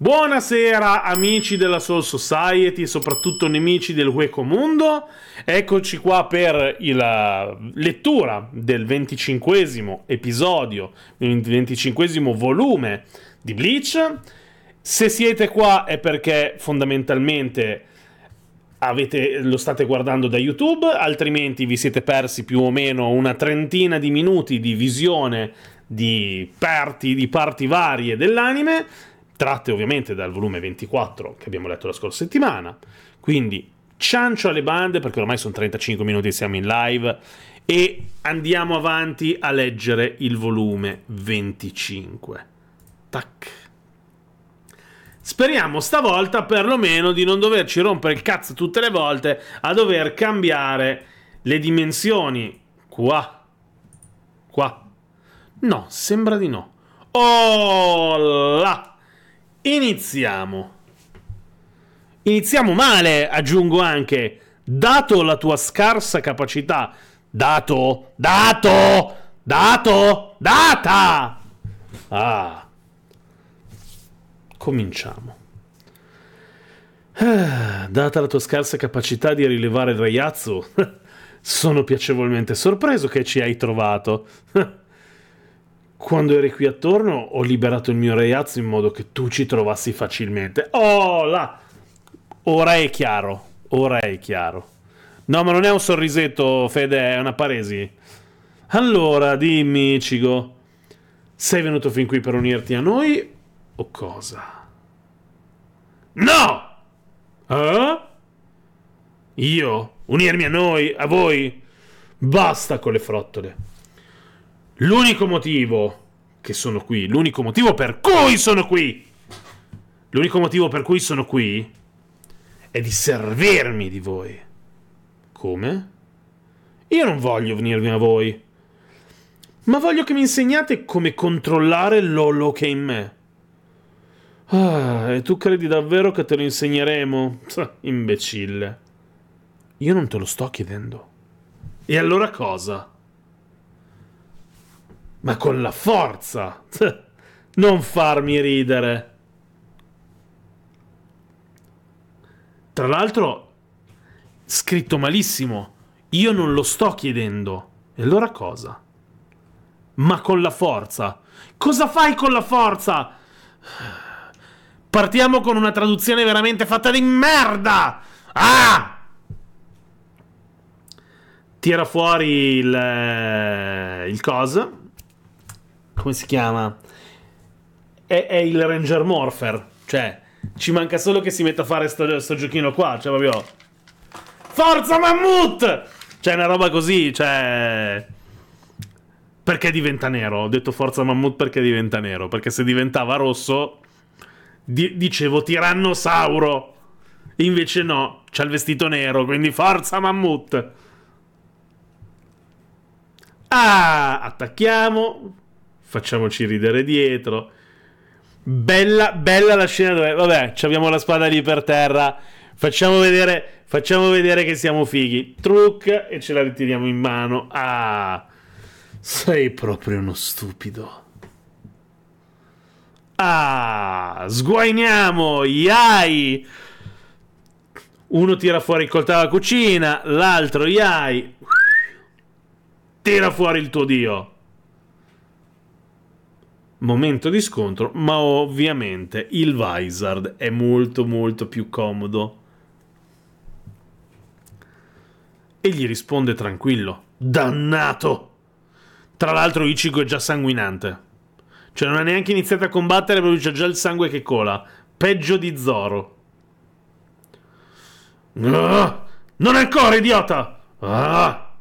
Buonasera amici della Soul Society soprattutto nemici del Hueco Mondo, eccoci qua per la eh, lettura del venticinquesimo episodio, il venticinquesimo volume di Bleach. Se siete qua è perché fondamentalmente avete, lo state guardando da YouTube, altrimenti vi siete persi più o meno una trentina di minuti di visione di parti, di parti varie dell'anime tratte ovviamente dal volume 24 che abbiamo letto la scorsa settimana. Quindi ciancio alle bande perché ormai sono 35 minuti e siamo in live e andiamo avanti a leggere il volume 25. Tac. Speriamo stavolta perlomeno di non doverci rompere il cazzo tutte le volte a dover cambiare le dimensioni. Qua. Qua. No, sembra di no. Oh là. Iniziamo. Iniziamo male, aggiungo anche, dato la tua scarsa capacità, dato, dato, dato, data. Ah. Cominciamo. Ah, data la tua scarsa capacità di rilevare il ragazzo, sono piacevolmente sorpreso che ci hai trovato. quando eri qui attorno ho liberato il mio ragazzo in modo che tu ci trovassi facilmente. Oh là! Ora è chiaro, ora è chiaro. No, ma non è un sorrisetto, Fede, è una paresi. Allora, dimmi, Cigo, sei venuto fin qui per unirti a noi o cosa? No! Eh? Io? Unirmi a noi? A voi? Basta con le frottole. L'unico motivo che sono qui, l'unico motivo per cui sono qui, l'unico motivo per cui sono qui è di servirmi di voi. Come? Io non voglio venirmi a voi, ma voglio che mi insegnate come controllare l'olo che è in me. Ah, e tu credi davvero che te lo insegneremo? Imbecille. Io non te lo sto chiedendo. E allora cosa? ma con la forza. non farmi ridere. Tra l'altro, scritto malissimo, io non lo sto chiedendo. E allora cosa? Ma con la forza. Cosa fai con la forza? Partiamo con una traduzione veramente fatta di merda. Ah! Tira fuori il, eh, il cos come si chiama? È, è il Ranger Morpher. Cioè, ci manca solo che si metta a fare sto, sto giochino qua. Cioè, proprio. Forza Mammut! Cioè, una roba così, cioè. Perché diventa nero? Ho detto Forza Mammut perché diventa nero. Perché se diventava rosso, di- dicevo tirannosauro. Invece no, c'ha il vestito nero, quindi Forza Mammut! Ah, attacchiamo facciamoci ridere dietro. Bella, bella la scena dove, vabbè, abbiamo la spada lì per terra, facciamo vedere, facciamo vedere che siamo fighi. Truc e ce la ritiriamo in mano. Ah, sei proprio uno stupido. Ah, sguainiamo, yai! Uno tira fuori il coltello alla cucina, l'altro, yai! Tira fuori il tuo dio momento di scontro, ma ovviamente il Vizard è molto molto più comodo. E gli risponde tranquillo: Dannato! Tra l'altro, Ichigo è già sanguinante. Cioè, non ha neanche iniziato a combattere, ma c'è già il sangue che cola. Peggio di Zoro. Ah! non ancora, idiota! Ah,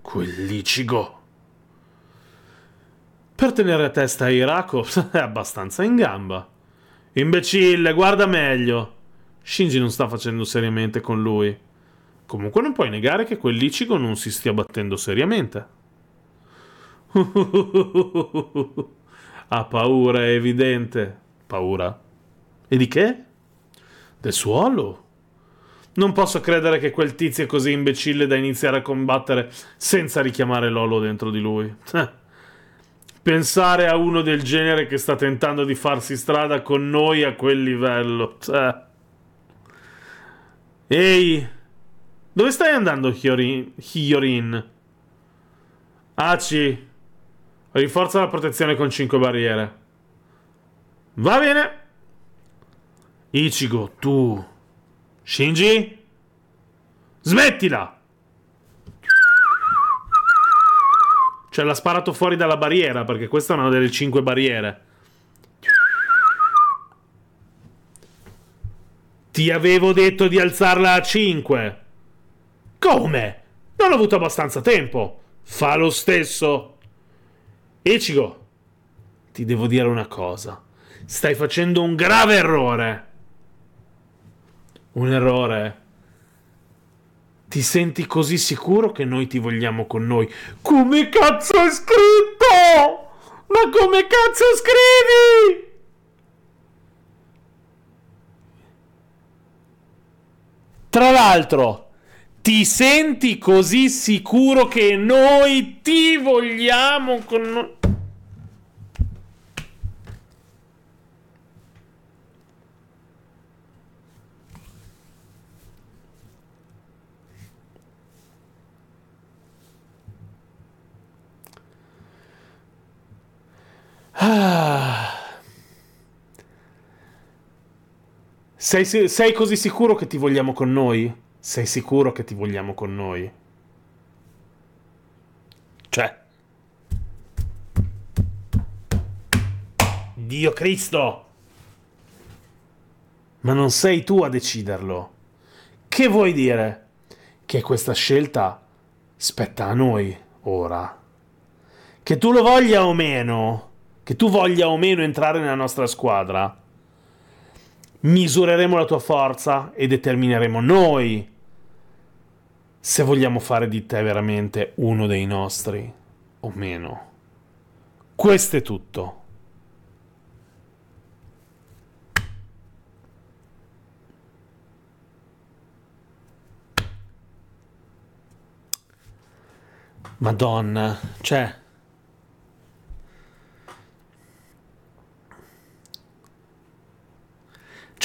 quell'Ichigo. Per tenere a testa Hirako è abbastanza in gamba. Imbecille, guarda meglio. Shinji non sta facendo seriamente con lui. Comunque non puoi negare che quell'Ichigo non si stia battendo seriamente. ha paura, è evidente. Paura. E di che? Del suolo. Non posso credere che quel tizio è così imbecille da iniziare a combattere senza richiamare Lolo dentro di lui. pensare a uno del genere che sta tentando di farsi strada con noi a quel livello. Cioè. Ehi, dove stai andando, Hyorin? Aci, rinforza la protezione con 5 barriere. Va bene. Ichigo, tu. Shinji? Smettila! Cioè l'ha sparato fuori dalla barriera, perché questa è una delle cinque barriere. Ti avevo detto di alzarla a 5. Come? Non ho avuto abbastanza tempo. Fa lo stesso. Ichigo, ti devo dire una cosa. Stai facendo un grave errore. Un errore ti senti così sicuro che noi ti vogliamo con noi. Come cazzo è scritto? Ma come cazzo scrivi? Tra l'altro, ti senti così sicuro che noi ti vogliamo con noi. Ah. Sei, sei così sicuro che ti vogliamo con noi? Sei sicuro che ti vogliamo con noi? Cioè. Dio Cristo! Ma non sei tu a deciderlo. Che vuoi dire? Che questa scelta spetta a noi ora. Che tu lo voglia o meno, che tu voglia o meno entrare nella nostra squadra, misureremo la tua forza e determineremo noi se vogliamo fare di te veramente uno dei nostri o meno. Questo è tutto. Madonna, cioè...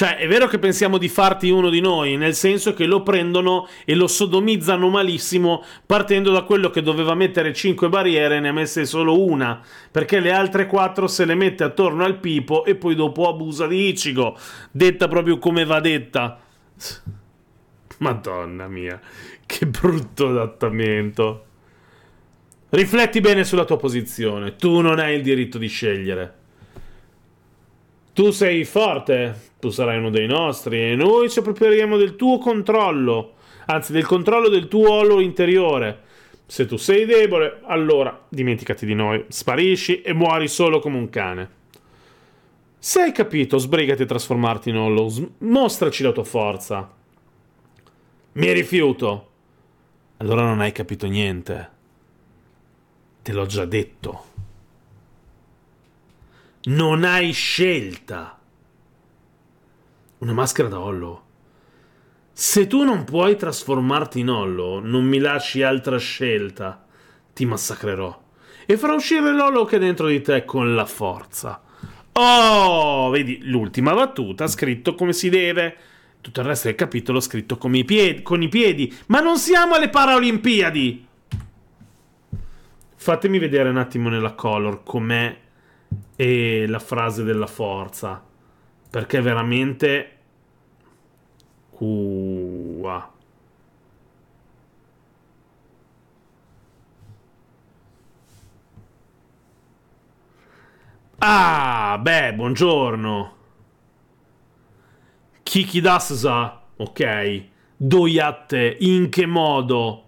Cioè, è vero che pensiamo di farti uno di noi, nel senso che lo prendono e lo sodomizzano malissimo, partendo da quello che doveva mettere 5 barriere e ne ha messe solo una, perché le altre 4 se le mette attorno al pipo e poi dopo abusa di Ichigo, detta proprio come va detta. Madonna mia, che brutto adattamento. Rifletti bene sulla tua posizione, tu non hai il diritto di scegliere. Tu sei forte, tu sarai uno dei nostri e noi ci approprieremo del tuo controllo, anzi del controllo del tuo olo interiore. Se tu sei debole, allora dimenticati di noi, sparisci e muori solo come un cane. Se hai capito, sbrigati a trasformarti in Hollow. Mostraci la tua forza. Mi rifiuto. Allora non hai capito niente. Te l'ho già detto. Non hai scelta. Una maschera da Hollow. Se tu non puoi trasformarti in Hollow, non mi lasci altra scelta. Ti massacrerò. E farò uscire l'Hollow che è dentro di te con la forza. Oh, vedi, l'ultima battuta, scritto come si deve. Tutto il resto del capitolo scritto con i piedi. Con i piedi. Ma non siamo alle Paralimpiadi! Fatemi vedere un attimo nella color com'è e la frase della forza. Perché veramente... Cua. Ah, beh, buongiorno. Kiki dasa, ok. Doyatte, in che modo?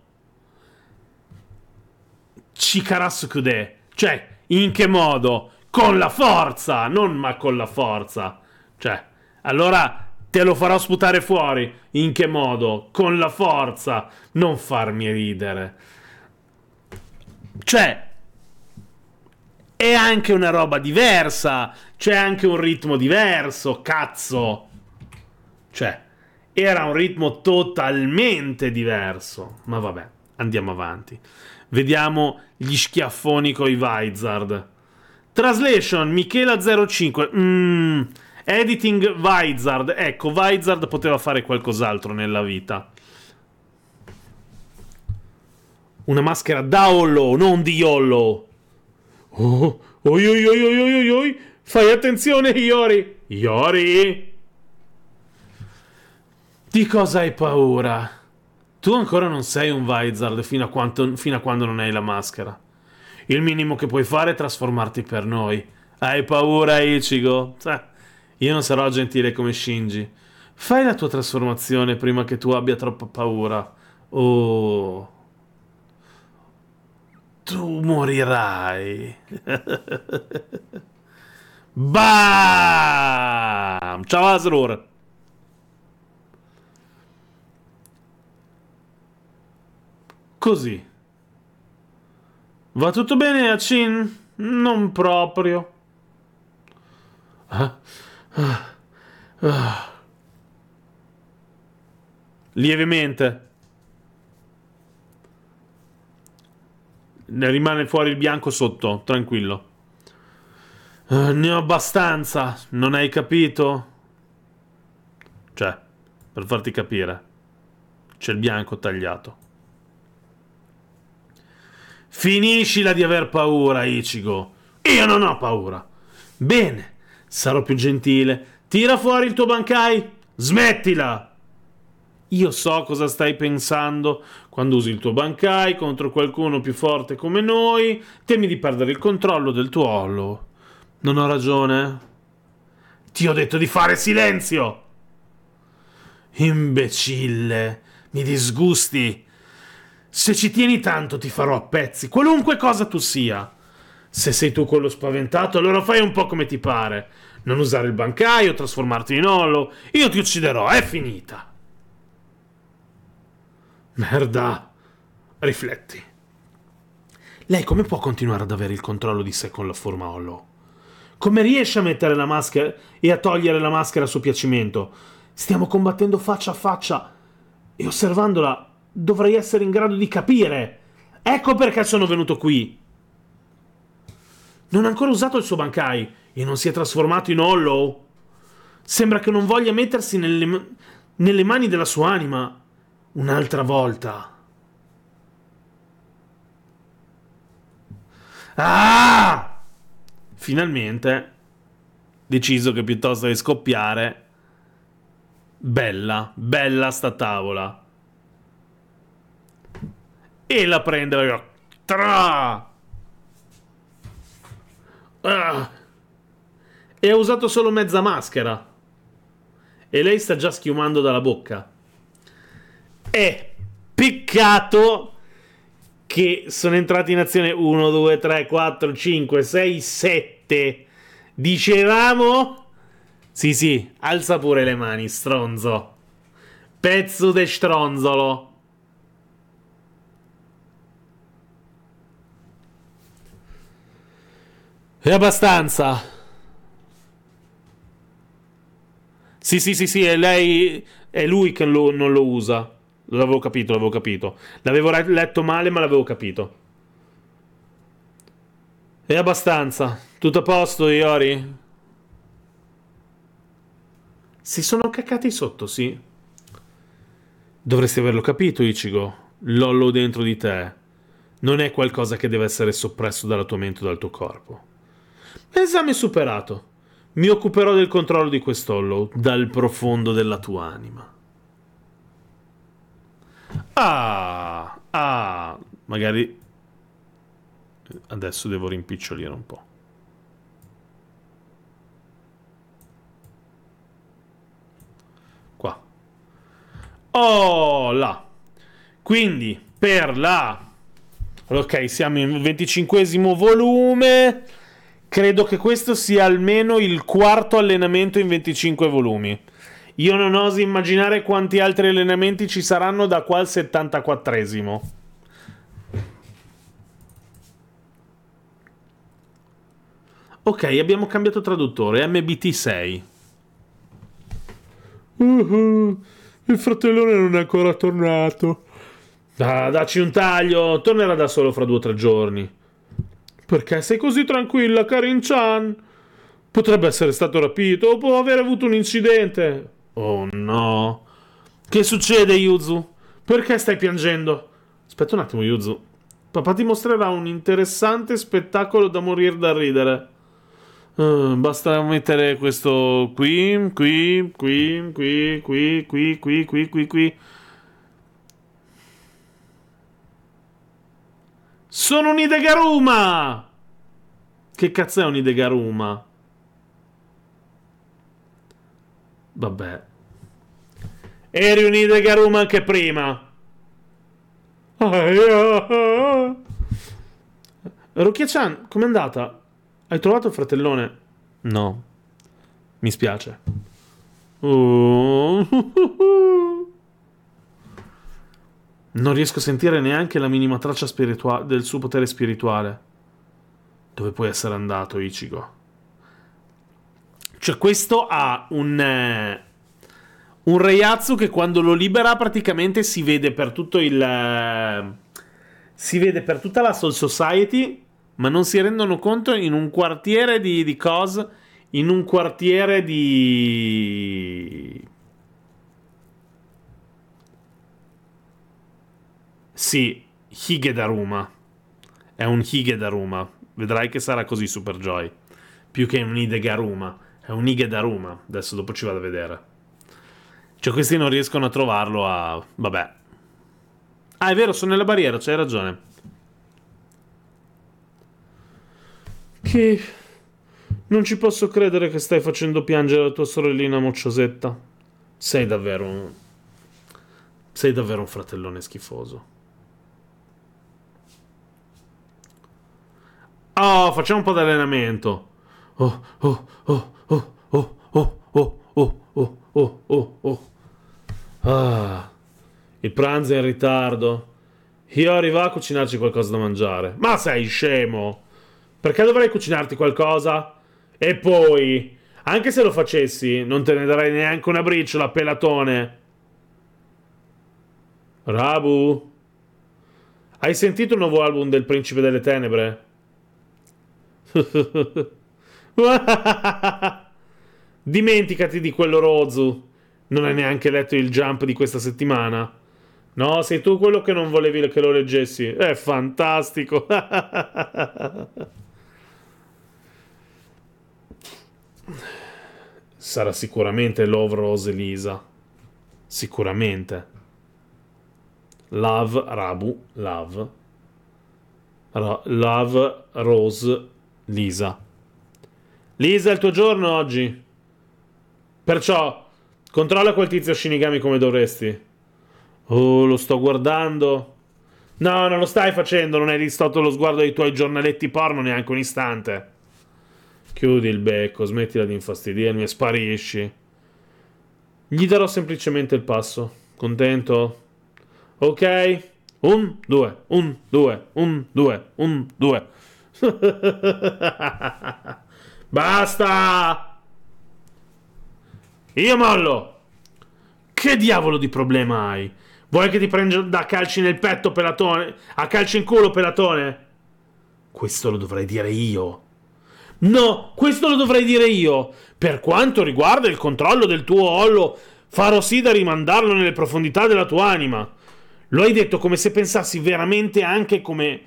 Chikarasu kude, cioè, in che modo? con la forza, non ma con la forza. Cioè, allora te lo farò sputare fuori. In che modo? Con la forza. Non farmi ridere. Cioè, è anche una roba diversa. C'è anche un ritmo diverso. Cazzo. Cioè, era un ritmo totalmente diverso. Ma vabbè, andiamo avanti. Vediamo gli schiaffoni coi Vizard. Translation Michela05. Mm, editing Vizard. Ecco, Vizard poteva fare qualcos'altro nella vita. Una maschera da hollow, non di yollo. Oh, oi, oi, oi, oi, oi, oi, Fai attenzione, Iori. Iori? Di cosa hai paura? Tu ancora non sei un Vizard fino a, quanto, fino a quando non hai la maschera. Il minimo che puoi fare è trasformarti per noi. Hai paura, Ichigo? Io non sarò gentile come Shinji. Fai la tua trasformazione prima che tu abbia troppa paura. Oh. Tu morirai. Bam! Ciao Asrur! Così. Va tutto bene, a Acin? Non proprio. Ah, ah, ah. Lievemente. Ne rimane fuori il bianco sotto, tranquillo. Uh, ne ho abbastanza, non hai capito? Cioè, per farti capire, c'è il bianco tagliato. Finiscila di aver paura, Ichigo. Io non ho paura. Bene, sarò più gentile. Tira fuori il tuo bankai. Smettila! Io so cosa stai pensando quando usi il tuo bankai contro qualcuno più forte come noi, temi di perdere il controllo del tuo ollo. Non ho ragione? Ti ho detto di fare silenzio! Imbecille, mi disgusti. Se ci tieni tanto ti farò a pezzi, qualunque cosa tu sia. Se sei tu quello spaventato, allora fai un po' come ti pare. Non usare il bancaio, trasformarti in olo. Io ti ucciderò, è finita. Merda. Rifletti. Lei come può continuare ad avere il controllo di sé con la forma hollow? Come riesce a mettere la maschera e a togliere la maschera a suo piacimento? Stiamo combattendo faccia a faccia e osservandola dovrei essere in grado di capire. Ecco perché sono venuto qui. Non ha ancora usato il suo bankai e non si è trasformato in Hollow. Sembra che non voglia mettersi nelle, nelle mani della sua anima un'altra volta. Ah! Finalmente, deciso che piuttosto che scoppiare, bella, bella sta tavola. E la prende, raga. Tra! Ah. E ha usato solo mezza maschera. E lei sta già schiumando dalla bocca. E peccato che sono entrati in azione 1, 2, 3, 4, 5, 6, 7. Dicevamo... Sì, sì, alza pure le mani, stronzo. Pezzo de stronzolo. È abbastanza. Sì, sì, sì, sì, è lei. È lui che lo, non lo usa. L'avevo capito, l'avevo capito. L'avevo letto male, ma l'avevo capito. È abbastanza. Tutto a posto, Iori? Si sono cacati sotto, sì. Dovresti averlo capito, Ichigo. L'ollo dentro di te non è qualcosa che deve essere soppresso dalla tua mente o dal tuo corpo. Esame superato. Mi occuperò del controllo di quest'ollo dal profondo della tua anima. Ah, ah, magari adesso devo rimpicciolire un po'. Qua. Oh, là. Quindi, per la... Ok, siamo in 25 volume credo che questo sia almeno il quarto allenamento in 25 volumi. Io non oso immaginare quanti altri allenamenti ci saranno da qua al 74esimo. Ok, abbiamo cambiato traduttore, MBT6. Uh-huh. Il fratellone non è ancora tornato. Ah, dacci un taglio, tornerà da solo fra due o tre giorni. Perché sei così tranquilla, Karin Chan? Potrebbe essere stato rapito o può aver avuto un incidente. Oh no. Che succede, Yuzu? Perché stai piangendo? Aspetta un attimo, Yuzu. Papà ti mostrerà un interessante spettacolo da morire da ridere. Uh, basta mettere questo qui, qui, qui, qui, qui, qui, qui, qui, qui, qui. qui. Sono un Idegaruma! Che cazzo è un Idegaruma? Vabbè. Eri un Idegaruma anche prima. Rukia-chan, com'è andata? Hai trovato il fratellone? No. Mi spiace. Oh. Non riesco a sentire neanche la minima traccia spiritua- del suo potere spirituale. Dove puoi essere andato, Ichigo? Cioè, questo ha un. Eh, un Reiatsu che quando lo libera praticamente si vede per tutto il. Eh, si vede per tutta la Soul Society, ma non si rendono conto in un quartiere di, di cose. in un quartiere di. Sì, Higedaruma. È un Higedaruma. Vedrai che sarà così Super Joy. Più che un Hidegaruma. È un Higedaruma. Adesso dopo ci vado a vedere. Cioè questi non riescono a trovarlo a... Vabbè. Ah, è vero, sono nella barriera, c'hai ragione. Che... Non ci posso credere che stai facendo piangere la tua sorellina mocciosetta. Sei davvero un... Sei davvero un fratellone schifoso. Oh, facciamo un po' di allenamento. Oh, oh, oh, oh, oh, oh, oh, oh, oh, oh, oh, oh. Ah, il pranzo è in ritardo. Io arrivo a cucinarci qualcosa da mangiare. Ma sei scemo! Perché dovrei cucinarti qualcosa? E poi, anche se lo facessi, non te ne darei neanche una briciola, pelatone. Rabu, hai sentito il nuovo album del Principe delle Tenebre? Dimenticati di quello rozzo. Non hai neanche letto il jump di questa settimana. No, sei tu quello che non volevi che lo leggessi. È fantastico. Sarà sicuramente Love Rose Elisa. Sicuramente. Love Rabu, Love. Ra- love Rose Lisa. Lisa è il tuo giorno oggi. Perciò, controlla quel tizio Shinigami come dovresti. Oh, lo sto guardando. No, non lo stai facendo, non hai distolto lo sguardo dei tuoi giornaletti porno neanche un istante. Chiudi il becco, smettila di infastidirmi e sparisci. Gli darò semplicemente il passo. Contento? Ok. Un, due, un, due, un, due, un, due. Basta! Io mollo! Che diavolo di problema hai? Vuoi che ti prenda da calci nel petto, pelatone? A calci in culo, pelatone? Questo lo dovrei dire io. No, questo lo dovrei dire io. Per quanto riguarda il controllo del tuo ollo, farò sì da rimandarlo nelle profondità della tua anima. Lo hai detto come se pensassi veramente anche come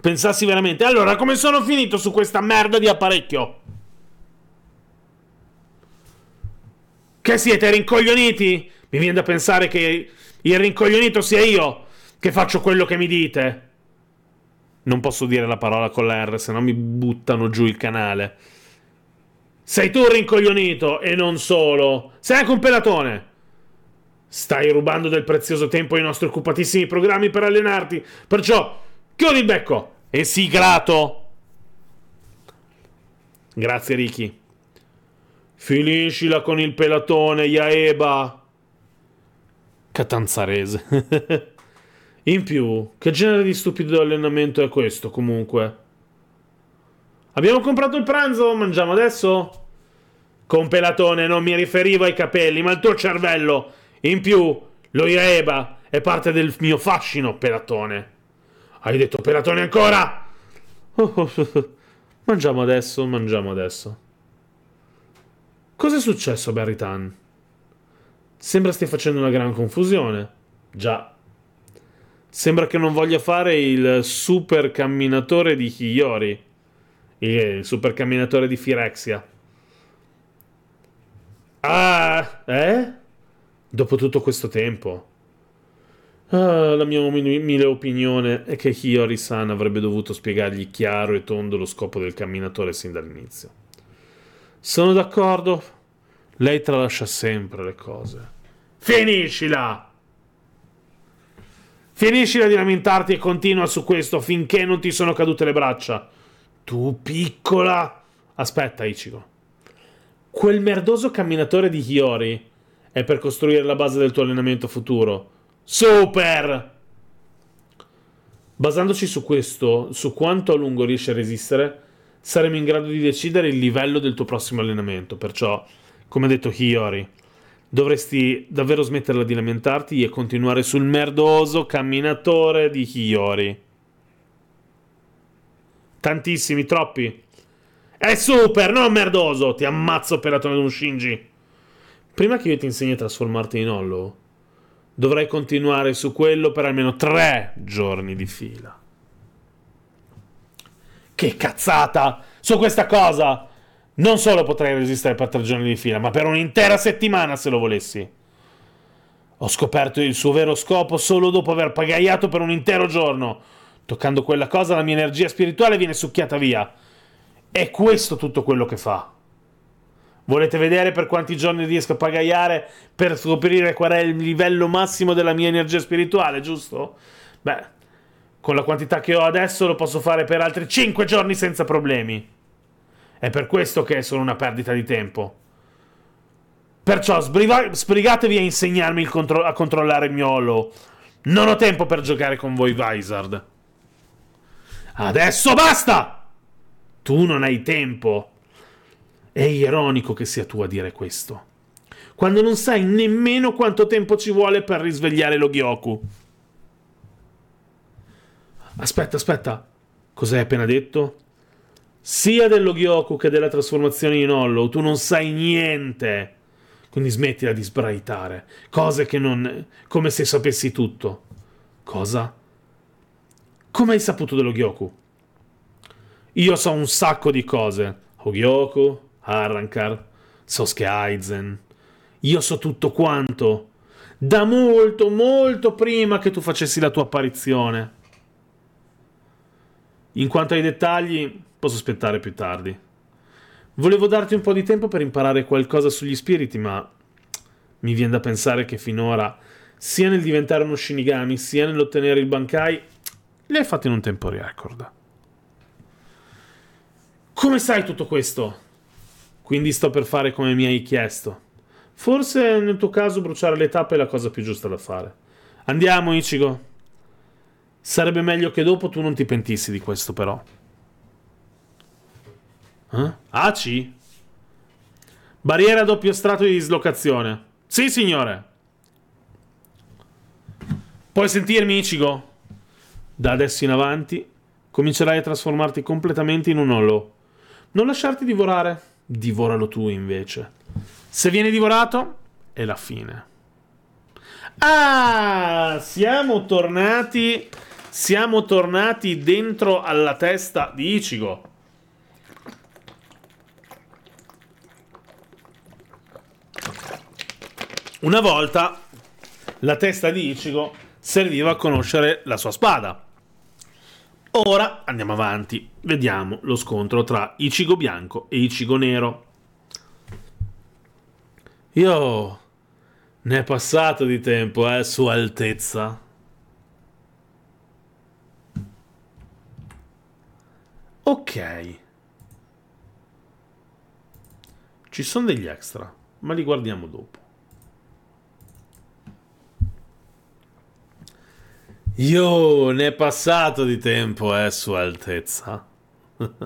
Pensassi veramente. Allora, come sono finito su questa merda di apparecchio? Che siete rincoglioniti? Mi viene da pensare che il rincoglionito sia io che faccio quello che mi dite. Non posso dire la parola con la R, se no mi buttano giù il canale. Sei tu un rincoglionito e non solo. Sei anche un pelatone. Stai rubando del prezioso tempo ai nostri occupatissimi programmi per allenarti. Perciò Chiudi il becco! E sii grato! Grazie, Ricky. Finiscila con il pelatone, Iaeba! Catanzarese. In più, che genere di stupido allenamento è questo, comunque? Abbiamo comprato il pranzo, mangiamo adesso? Con pelatone non mi riferivo ai capelli, ma al tuo cervello. In più, lo Iaeba è parte del mio fascino, pelatone. Hai detto pelatone ancora? Oh, oh, oh, oh. Mangiamo adesso, mangiamo adesso. Cos'è successo a Barry Tan? Sembra stia facendo una gran confusione. Già. Sembra che non voglia fare il super camminatore di Hiyori. Il super camminatore di Firexia. Ah, eh? Dopo tutto questo tempo. Uh, la mia umile opinione è che Hiyori-san avrebbe dovuto spiegargli chiaro e tondo lo scopo del camminatore sin dall'inizio. Sono d'accordo. Lei tralascia sempre le cose. Finiscila! Finiscila di lamentarti e continua su questo finché non ti sono cadute le braccia. Tu piccola! Aspetta, Ichigo. Quel merdoso camminatore di Hiyori è per costruire la base del tuo allenamento futuro Super! Basandoci su questo, su quanto a lungo riesci a resistere, saremo in grado di decidere il livello del tuo prossimo allenamento. Perciò, come ha detto Hiyori, dovresti davvero smetterla di lamentarti e continuare sul merdoso camminatore di Hiyori. Tantissimi, troppi. È super, non merdoso! Ti ammazzo per la tua di un Shinji. Prima che io ti insegni a trasformarti in Hollow, Dovrei continuare su quello per almeno tre giorni di fila. Che cazzata! Su questa cosa! Non solo potrei resistere per tre giorni di fila, ma per un'intera settimana se lo volessi. Ho scoperto il suo vero scopo solo dopo aver pagaiato per un intero giorno. Toccando quella cosa la mia energia spirituale viene succhiata via. È questo tutto quello che fa. Volete vedere per quanti giorni riesco a pagaiare per scoprire qual è il livello massimo della mia energia spirituale, giusto? Beh, con la quantità che ho adesso lo posso fare per altri 5 giorni senza problemi. È per questo che è solo una perdita di tempo. Perciò sbriva- sbrigatevi a insegnarmi contro- a controllare il mio holo. Non ho tempo per giocare con voi, Vizard. Adesso basta! Tu non hai tempo. È ironico che sia tu a dire questo. Quando non sai nemmeno quanto tempo ci vuole per risvegliare lo Gyoku. Aspetta, aspetta. Cos'hai appena detto? Sia dello Gyoku che della trasformazione in Hollow, tu non sai niente. Quindi smettila di sbraitare. Cose che non... come se sapessi tutto. Cosa? Come hai saputo dello Gyoku? Io so un sacco di cose. Hogyoku, Arrancar, so Skyzen. Io so tutto quanto. Da molto, molto prima che tu facessi la tua apparizione. In quanto ai dettagli, posso aspettare più tardi. Volevo darti un po' di tempo per imparare qualcosa sugli spiriti, ma mi viene da pensare che finora, sia nel diventare uno Shinigami, sia nell'ottenere il Bankai, li hai fatti in un tempo record. Come sai tutto questo? Quindi sto per fare come mi hai chiesto. Forse nel tuo caso bruciare le tappe è la cosa più giusta da fare. Andiamo, Ichigo. Sarebbe meglio che dopo tu non ti pentissi di questo, però. Eh? Aci? Barriera a doppio strato di dislocazione. Sì, signore. Puoi sentirmi, Ichigo? Da adesso in avanti comincerai a trasformarti completamente in un hollow. Non lasciarti divorare divoralo tu invece. Se viene divorato, è la fine. Ah, siamo tornati. Siamo tornati dentro alla testa di Ichigo. Una volta la testa di Ichigo serviva a conoscere la sua spada. Ora andiamo avanti, vediamo lo scontro tra Ichigo bianco e Ichigo nero. Io ne è passato di tempo, eh, Sua Altezza. Ok. Ci sono degli extra, ma li guardiamo dopo. Io ne è passato di tempo, eh, sua altezza.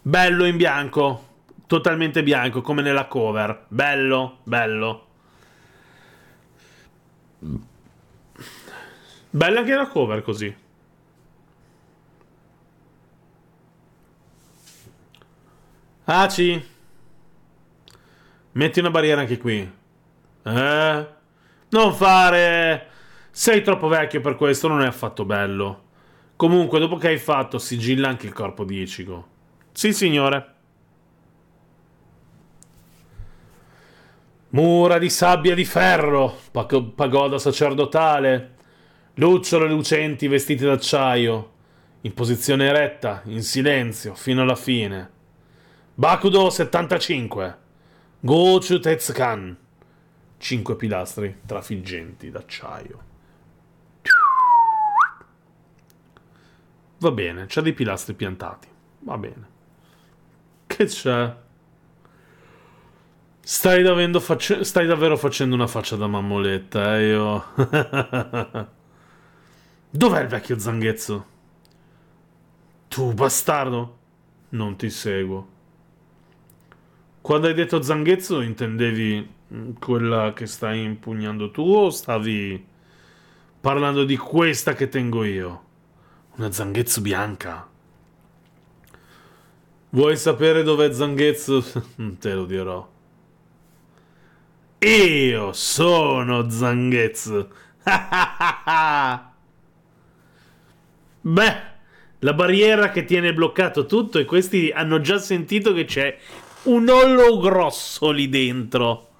bello in bianco, totalmente bianco, come nella cover. Bello, bello. Bella anche la cover così. Aci. Metti una barriera anche qui. Eh? Non fare sei troppo vecchio per questo, non è affatto bello. Comunque, dopo che hai fatto, sigilla anche il corpo di Ichigo. Sì, signore. Mura di sabbia di ferro, pagoda sacerdotale, lucciole lucenti vestite d'acciaio, in posizione eretta, in silenzio, fino alla fine. Bakudo 75, Gochu Tetsukan, 5 pilastri trafiggenti d'acciaio. Va bene, c'è dei pilastri piantati. Va bene. Che c'è? Stai, facce- stai davvero facendo una faccia da mammoletta, eh, io. Dov'è il vecchio zanghezzo? Tu bastardo! Non ti seguo. Quando hai detto zanghezzo intendevi mm, quella che stai impugnando tu o stavi parlando di questa che tengo io? Una Zanghezzo bianca. Vuoi sapere dov'è Zanghezzo? te lo dirò. Io sono Zanghezzo. Beh, la barriera che tiene bloccato tutto e questi hanno già sentito che c'è un ollo grosso lì dentro.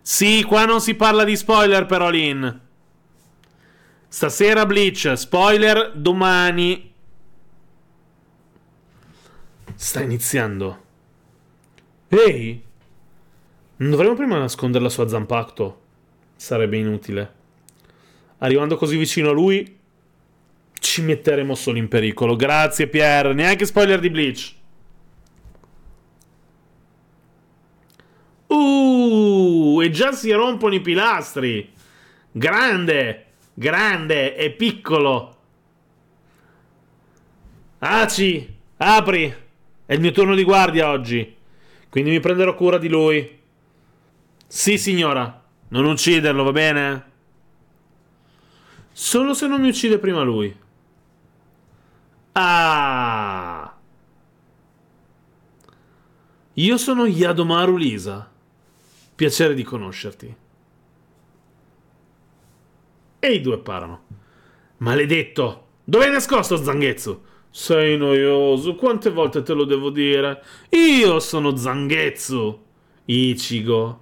Sì, qua non si parla di spoiler però, Lin. Stasera Bleach, spoiler, domani. Sta iniziando. Ehi! Non dovremmo prima nascondere la sua zampacto? Sarebbe inutile. Arrivando così vicino a lui, ci metteremo solo in pericolo. Grazie Pierre, neanche spoiler di Bleach. Uh, e già si rompono i pilastri. Grande! grande e piccolo. Aci, apri! È il mio turno di guardia oggi, quindi mi prenderò cura di lui. Sì, signora, non ucciderlo, va bene? Solo se non mi uccide prima lui. Ah! Io sono Yadomaru Lisa. Piacere di conoscerti. E i due parano. Maledetto! Dov'è nascosto Zanghezzu? Sei noioso, quante volte te lo devo dire? Io sono Zanghezzu! Ichigo.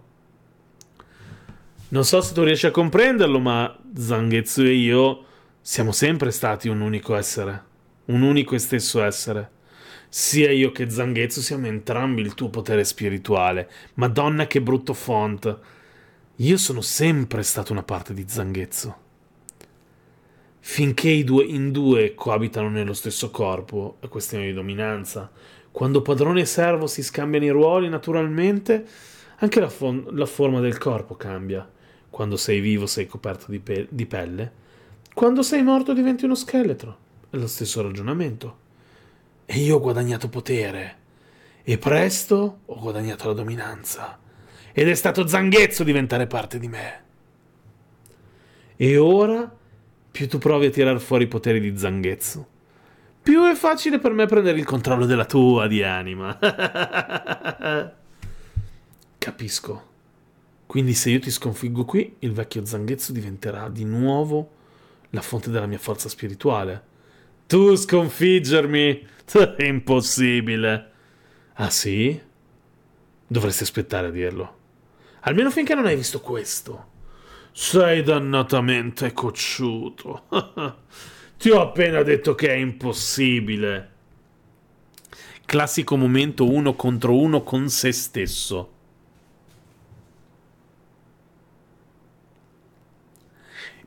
Non so se tu riesci a comprenderlo, ma Zanghezzu e io siamo sempre stati un unico essere. Un unico e stesso essere. Sia io che Zanghezzu siamo entrambi il tuo potere spirituale. Madonna che brutto font. Io sono sempre stato una parte di Zanghezzu. Finché i due in due coabitano nello stesso corpo, è questione di dominanza. Quando padrone e servo si scambiano i ruoli naturalmente, anche la, fo- la forma del corpo cambia. Quando sei vivo sei coperto di, pe- di pelle. Quando sei morto diventi uno scheletro. È lo stesso ragionamento. E io ho guadagnato potere. E presto ho guadagnato la dominanza. Ed è stato zanghezzo diventare parte di me. E ora più tu provi a tirar fuori i poteri di Zanghezzo, più è facile per me prendere il controllo della tua di anima. Capisco. Quindi se io ti sconfiggo qui, il vecchio Zanghezzo diventerà di nuovo la fonte della mia forza spirituale. Tu sconfiggermi? È impossibile. Ah sì? Dovresti aspettare a dirlo. Almeno finché non hai visto questo. Sei dannatamente cocciuto. Ti ho appena detto che è impossibile. Classico momento uno contro uno con se stesso.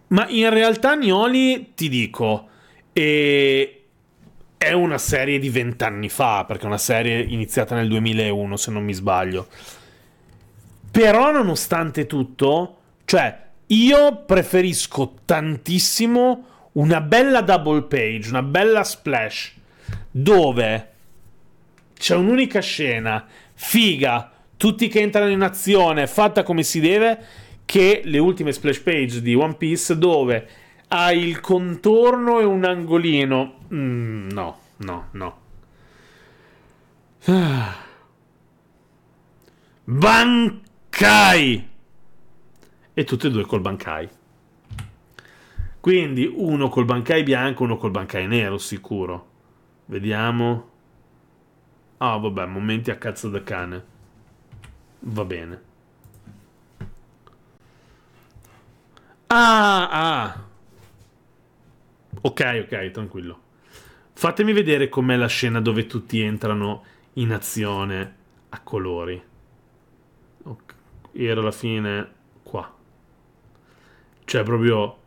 Ma in realtà Gnoli, ti dico, e... è una serie di vent'anni fa, perché è una serie iniziata nel 2001, se non mi sbaglio. Però nonostante tutto, cioè, io preferisco tantissimo una bella double page, una bella splash, dove c'è un'unica scena, figa, tutti che entrano in azione, fatta come si deve, che le ultime splash page di One Piece, dove hai il contorno e un angolino. Mm, no, no, no. Ah. Bankai! e tutti e due col bancai. Quindi uno col bancai bianco, uno col bancai nero, sicuro. Vediamo. Ah, oh, vabbè, momenti a cazzo da cane. Va bene. Ah, ah. Ok, ok, tranquillo. Fatemi vedere com'è la scena dove tutti entrano in azione a colori. Okay. Era la fine cioè, proprio.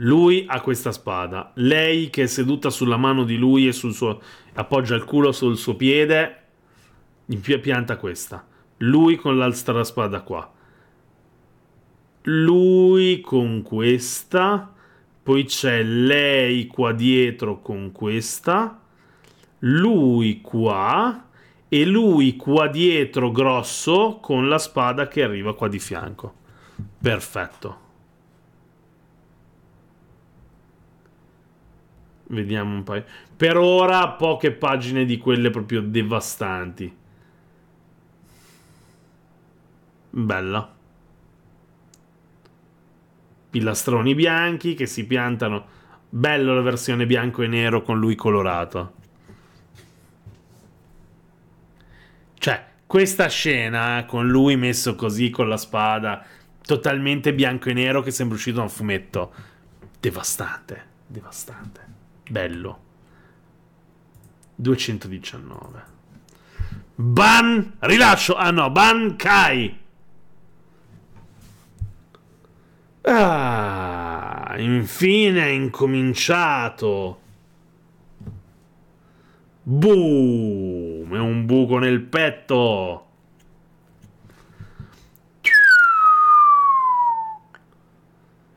Lui ha questa spada. Lei che è seduta sulla mano di lui e sul suo. appoggia il culo sul suo piede. In più pianta questa. Lui con l'altra spada qua. Lui con questa. Poi c'è lei qua dietro con questa. Lui qua e lui qua dietro grosso con la spada che arriva qua di fianco. Perfetto. Vediamo un paio. Per ora poche pagine di quelle proprio devastanti. Bella. Pilastroni bianchi che si piantano. Bello la versione bianco e nero con lui colorato. Cioè, questa scena con lui messo così con la spada, totalmente bianco e nero, che sembra uscito da un fumetto. Devastante, devastante. Bello. 219. Ban, rilascio. Ah no, Ban Kai. Ah, infine è incominciato. Buh come un buco nel petto.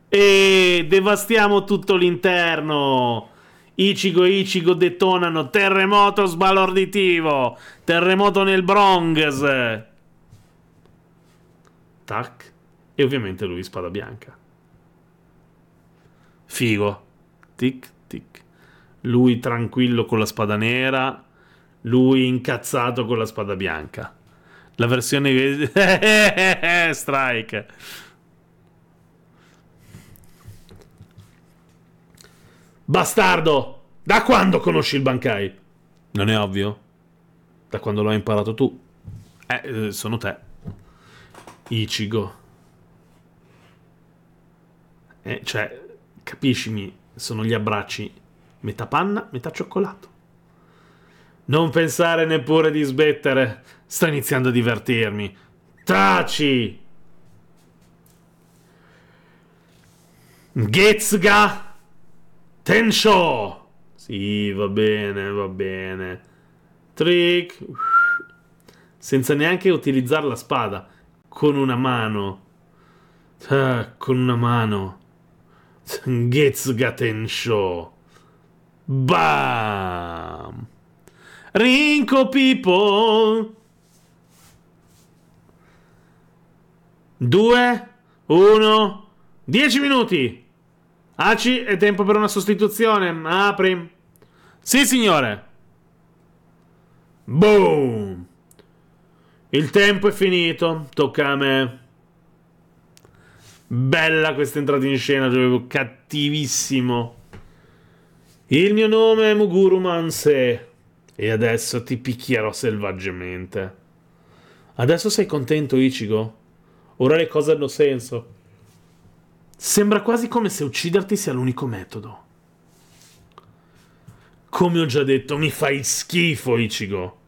E devastiamo tutto l'interno. Ichigo e Ichigo detonano. Terremoto sbalorditivo. Terremoto nel Bronx. Tac. E ovviamente lui spada bianca. Figo. Tic, tic. Lui tranquillo con la spada nera lui incazzato con la spada bianca. La versione strike. Bastardo! Da quando conosci il Bankai? Non è ovvio? Da quando l'hai imparato tu. Eh, eh sono te. Ichigo. Eh, cioè, capiscimi, sono gli abbracci metà panna, metà cioccolato. Non pensare neppure di sbettere. Sto iniziando a divertirmi. Taci! Gezga Tensho! Sì, va bene, va bene. Trick. Senza neanche utilizzare la spada. Con una mano. Ah, con una mano. Gezga Tensho. Bam! Rinco People. 2, 1, 10 minuti. Aci, è tempo per una sostituzione. Apri. Sì, signore. Boom. Il tempo è finito. Tocca a me. Bella questa entrata in scena, gioco cattivissimo. Il mio nome è Muguru Manse. E adesso ti picchierò selvaggiamente. Adesso sei contento, Ichigo? Ora le cose hanno senso. Sembra quasi come se ucciderti sia l'unico metodo. Come ho già detto, mi fai schifo, Ichigo.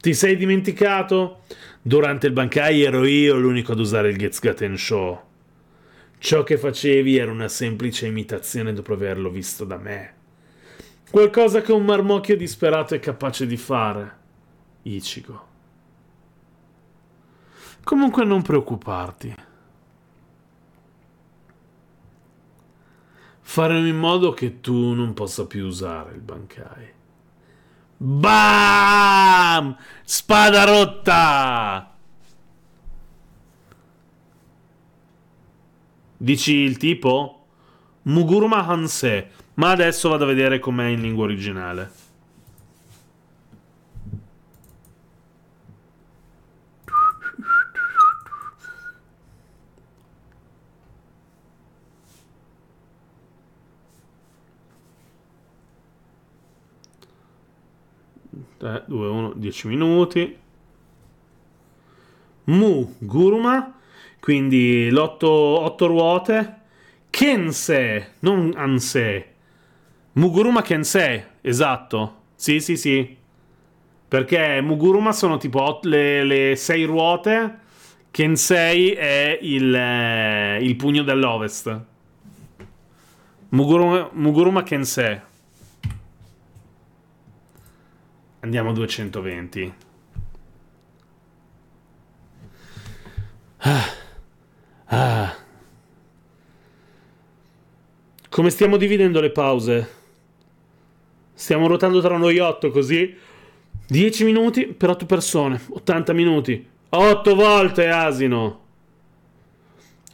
Ti sei dimenticato? Durante il bancai ero io l'unico ad usare il Getsgaten Show. Ciò che facevi era una semplice imitazione dopo averlo visto da me. Qualcosa che un marmocchio disperato è capace di fare, Ichigo. Comunque non preoccuparti. Faremo in modo che tu non possa più usare il Bankai. BAM! Spada rotta! Dici il tipo? Mugurma Hanse, ma adesso vado a vedere com'è in lingua originale. Eh, 2, 1, 10 minuti. Mu Guruma, quindi l'8 ruote. Kense, non Anse. Muguruma Kensei, esatto. Sì, sì, sì. Perché Muguruma sono tipo le, le sei ruote, Kensei è il, eh, il pugno dell'ovest. Muguruma, Muguruma Kensei. Andiamo a 220. Ah. Ah. Come stiamo dividendo le pause? Stiamo ruotando tra noi 8 così. 10 minuti per 8 persone. 80 minuti. 8 volte, asino.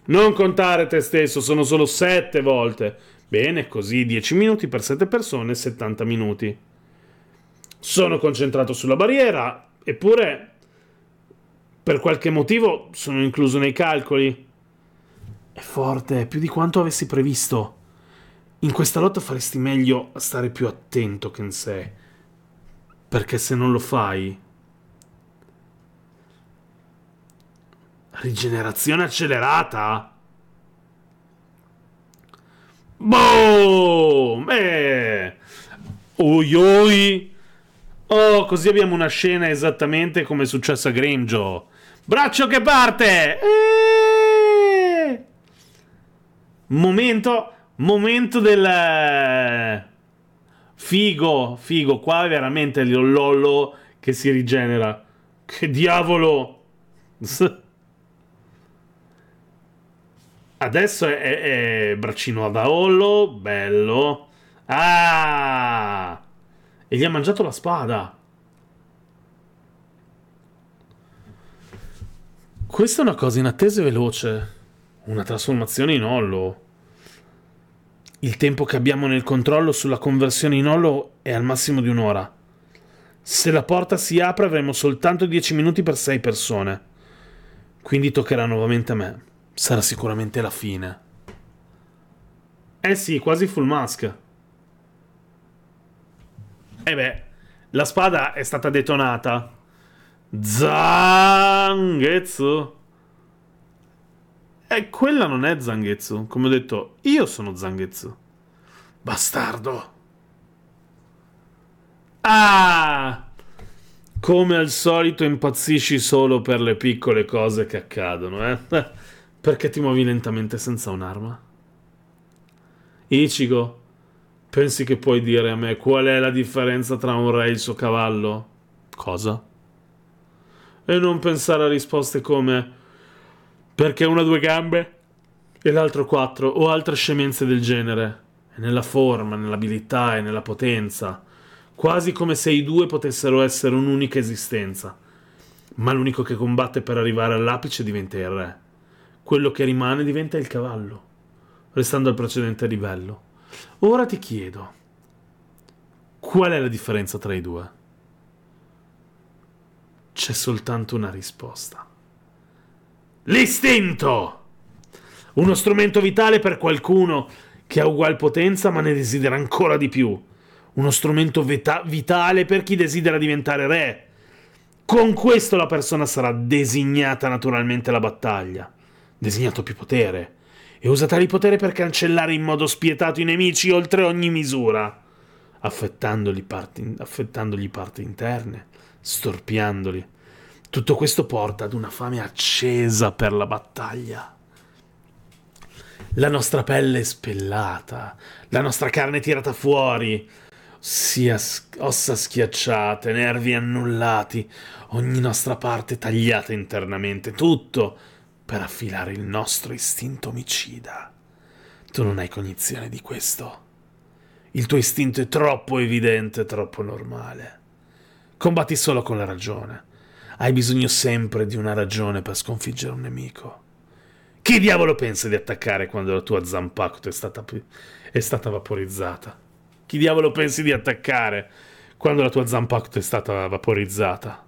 Non contare te stesso, sono solo 7 volte. Bene, così 10 minuti per 7 persone, 70 minuti. Sono concentrato sulla barriera, eppure per qualche motivo sono incluso nei calcoli. È forte, più di quanto avessi previsto in questa lotta faresti meglio a stare più attento che in sé. Perché se non lo fai. Rigenerazione accelerata! Boom! Eh! Oi Oh, così abbiamo una scena esattamente come è successo a Grimjo. Braccio che parte! Eh! Momento Momento del... Eh, figo, figo, qua è veramente il lollo che si rigenera. Che diavolo! Adesso è, è, è braccino ad aollo, bello. Ah! E gli ha mangiato la spada. Questa è una cosa inattesa e veloce. Una trasformazione in ollo. Il tempo che abbiamo nel controllo sulla conversione in hollow è al massimo di un'ora. Se la porta si apre avremo soltanto 10 minuti per 6 persone. Quindi toccherà nuovamente a me. Sarà sicuramente la fine. Eh sì, quasi full mask. Eh beh, la spada è stata detonata. Zanghezzo eh, quella non è Zanghezzo. Come ho detto, io sono Zanghezzo. Bastardo. Ah! Come al solito impazzisci solo per le piccole cose che accadono, eh? Perché ti muovi lentamente senza un'arma? Ichigo, pensi che puoi dire a me qual è la differenza tra un re e il suo cavallo? Cosa? E non pensare a risposte come perché una due gambe e l'altro quattro, o altre scemenze del genere. È nella forma, nell'abilità e nella potenza. Quasi come se i due potessero essere un'unica esistenza. Ma l'unico che combatte per arrivare all'apice diventa il re. Quello che rimane diventa il cavallo, restando al precedente livello. Ora ti chiedo, qual è la differenza tra i due? C'è soltanto una risposta. L'istinto! Uno strumento vitale per qualcuno che ha ugual potenza ma ne desidera ancora di più. Uno strumento vita- vitale per chi desidera diventare re. Con questo la persona sarà designata naturalmente la battaglia. Designato più potere. E usa tale potere per cancellare in modo spietato i nemici oltre ogni misura. Affettandogli parti, affettandogli parti interne, storpiandoli tutto questo porta ad una fame accesa per la battaglia. La nostra pelle è spellata, la nostra carne è tirata fuori, sia ossa schiacciate, nervi annullati, ogni nostra parte tagliata internamente, tutto per affilare il nostro istinto omicida. Tu non hai cognizione di questo. Il tuo istinto è troppo evidente, troppo normale. Combatti solo con la ragione hai bisogno sempre di una ragione per sconfiggere un nemico. Chi diavolo pensa di attaccare quando la tua zampacto è stata, è stata vaporizzata? Chi diavolo pensi di attaccare quando la tua zampacto è stata vaporizzata?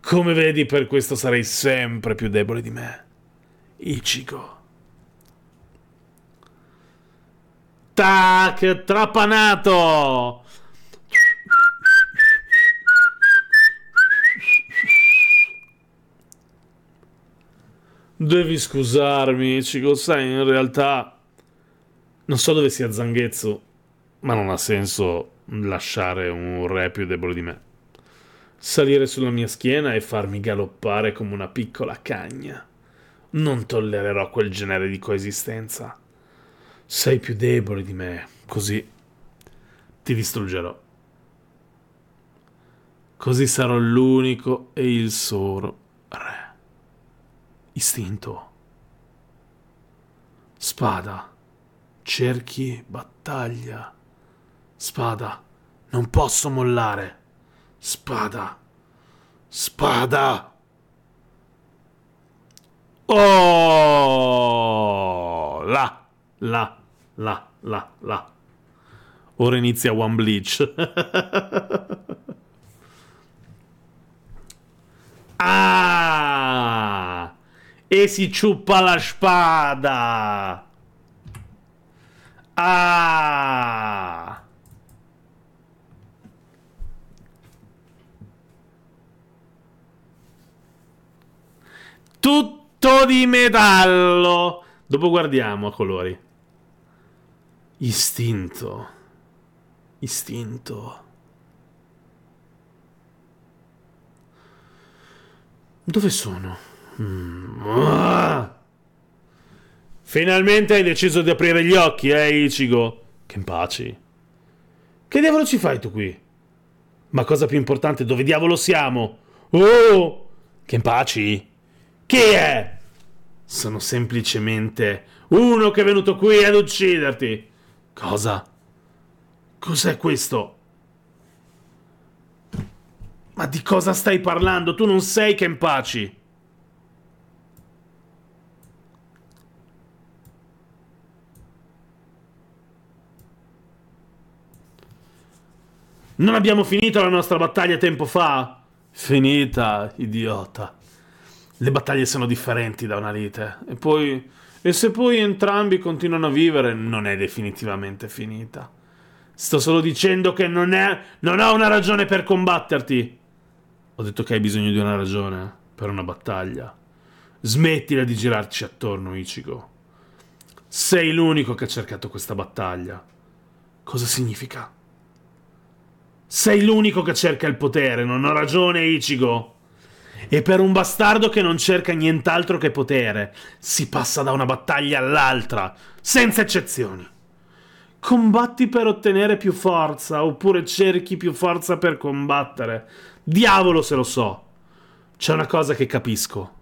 Come vedi, per questo sarei sempre più debole di me. Ichigo. Tac, trapanato! Devi scusarmi, Cico, sai, in realtà non so dove sia Zanghezzo, ma non ha senso lasciare un re più debole di me. Salire sulla mia schiena e farmi galoppare come una piccola cagna. Non tollererò quel genere di coesistenza. Sei più debole di me, così ti distruggerò. Così sarò l'unico e il solo re istinto, spada, cerchi, battaglia, spada, non posso mollare, spada, spada. Oh, la, la, la, la, là. Ora inizia One Bleach. ah! e si ciuppa la spada. Ah! Tutto di metallo. Dopo guardiamo a colori. Istinto. Istinto. Dove sono? Mm. Finalmente hai deciso di aprire gli occhi, eh, Ichigo? Kenpachi. Che diavolo ci fai tu qui? Ma cosa più importante, dove diavolo siamo? Oh! Kenpachi? Chi è? Sono semplicemente uno che è venuto qui ad ucciderti. Cosa? Cos'è questo? Ma di cosa stai parlando? Tu non sei Kenpachi. Non abbiamo finito la nostra battaglia tempo fa? Finita, idiota. Le battaglie sono differenti da una lite. E poi. E se poi entrambi continuano a vivere, non è definitivamente finita. Sto solo dicendo che non è. Non ho una ragione per combatterti. Ho detto che hai bisogno di una ragione eh, per una battaglia. Smettila di girarci attorno, Ichigo. Sei l'unico che ha cercato questa battaglia. Cosa significa? Sei l'unico che cerca il potere, non ho ragione Ichigo. E per un bastardo che non cerca nient'altro che potere, si passa da una battaglia all'altra, senza eccezioni. Combatti per ottenere più forza, oppure cerchi più forza per combattere. Diavolo se lo so. C'è una cosa che capisco.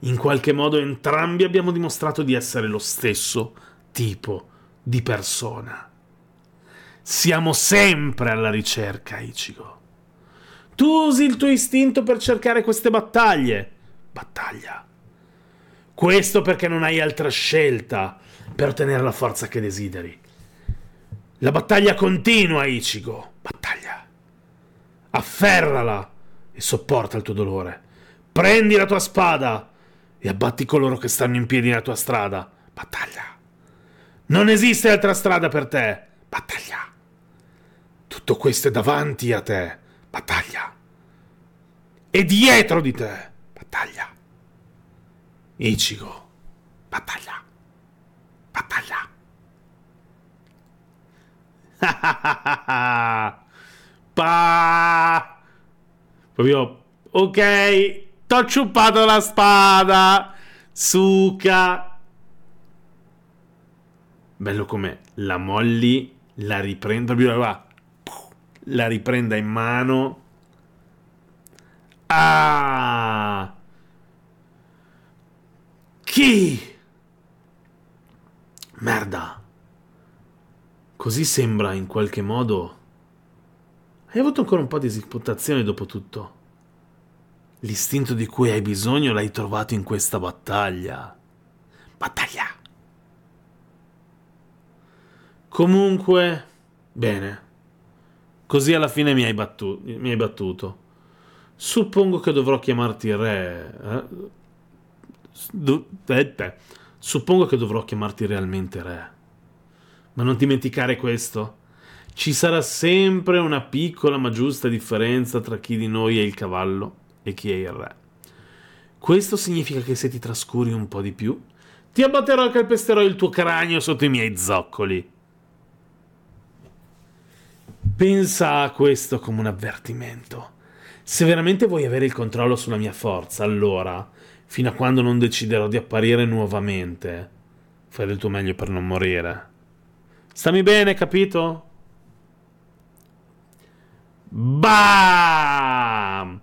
In qualche modo entrambi abbiamo dimostrato di essere lo stesso tipo di persona. Siamo sempre alla ricerca, Ichigo. Tu usi il tuo istinto per cercare queste battaglie. Battaglia. Questo perché non hai altra scelta per ottenere la forza che desideri. La battaglia continua, Ichigo. Battaglia. Afferrala e sopporta il tuo dolore. Prendi la tua spada e abbatti coloro che stanno in piedi nella tua strada. Battaglia. Non esiste altra strada per te. Battaglia. Tutto questo è davanti a te, battaglia. E dietro di te, battaglia. Ichigo, battaglia. Battaglia. pa! Proprio, ok, t'ho ciuppato la spada, Suka. Bello com'è la molli, la riprende proprio la riprenda in mano. Ah! Chi? Merda. Così sembra in qualche modo. Hai avuto ancora un po' di esportazione dopo tutto. L'istinto di cui hai bisogno l'hai trovato in questa battaglia. Battaglia! Comunque, bene. Così alla fine mi hai, battu- mi hai battuto. Suppongo che dovrò chiamarti re. Eh? Do- eh, eh. Suppongo che dovrò chiamarti realmente re. Ma non dimenticare questo. Ci sarà sempre una piccola ma giusta differenza tra chi di noi è il cavallo e chi è il re. Questo significa che se ti trascuri un po' di più, ti abbatterò e calpesterò il tuo cranio sotto i miei zoccoli. Pensa a questo come un avvertimento. Se veramente vuoi avere il controllo sulla mia forza, allora, fino a quando non deciderò di apparire nuovamente, fai del tuo meglio per non morire. Stammi bene, capito? Bam!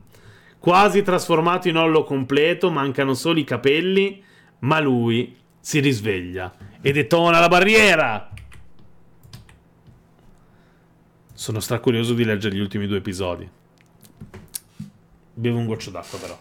Quasi trasformato in ollo completo, mancano solo i capelli, ma lui si risveglia e detona la barriera. Sono stracurioso di leggere gli ultimi due episodi. Bevo un goccio d'acqua però.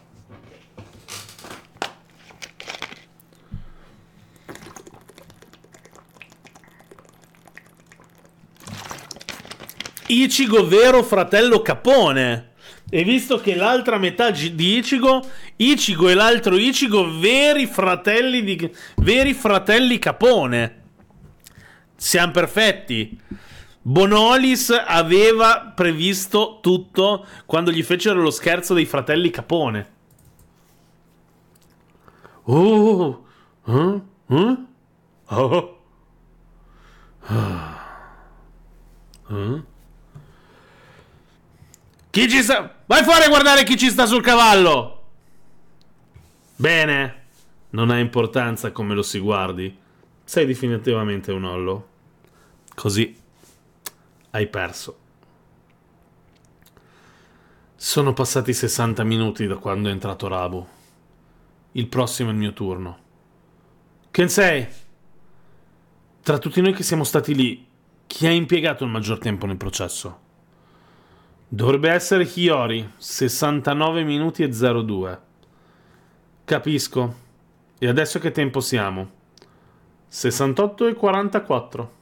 Ichigo vero fratello Capone. E visto che l'altra metà di Ichigo, Ichigo e l'altro Ichigo veri fratelli di veri fratelli Capone. Siamo perfetti. Bonolis aveva previsto tutto quando gli fecero lo scherzo dei fratelli Capone. Oh, eh? Eh? Oh. Ah. Chi ci sta? Vai fuori a guardare chi ci sta sul cavallo! Bene, non ha importanza come lo si guardi. Sei definitivamente un ollo. Così hai perso. Sono passati 60 minuti da quando è entrato Rabu. Il prossimo è il mio turno. Kensei! Tra tutti noi che siamo stati lì, chi ha impiegato il maggior tempo nel processo? Dovrebbe essere Chiori, 69 minuti e 02. Capisco. E adesso che tempo siamo? 68 e 44.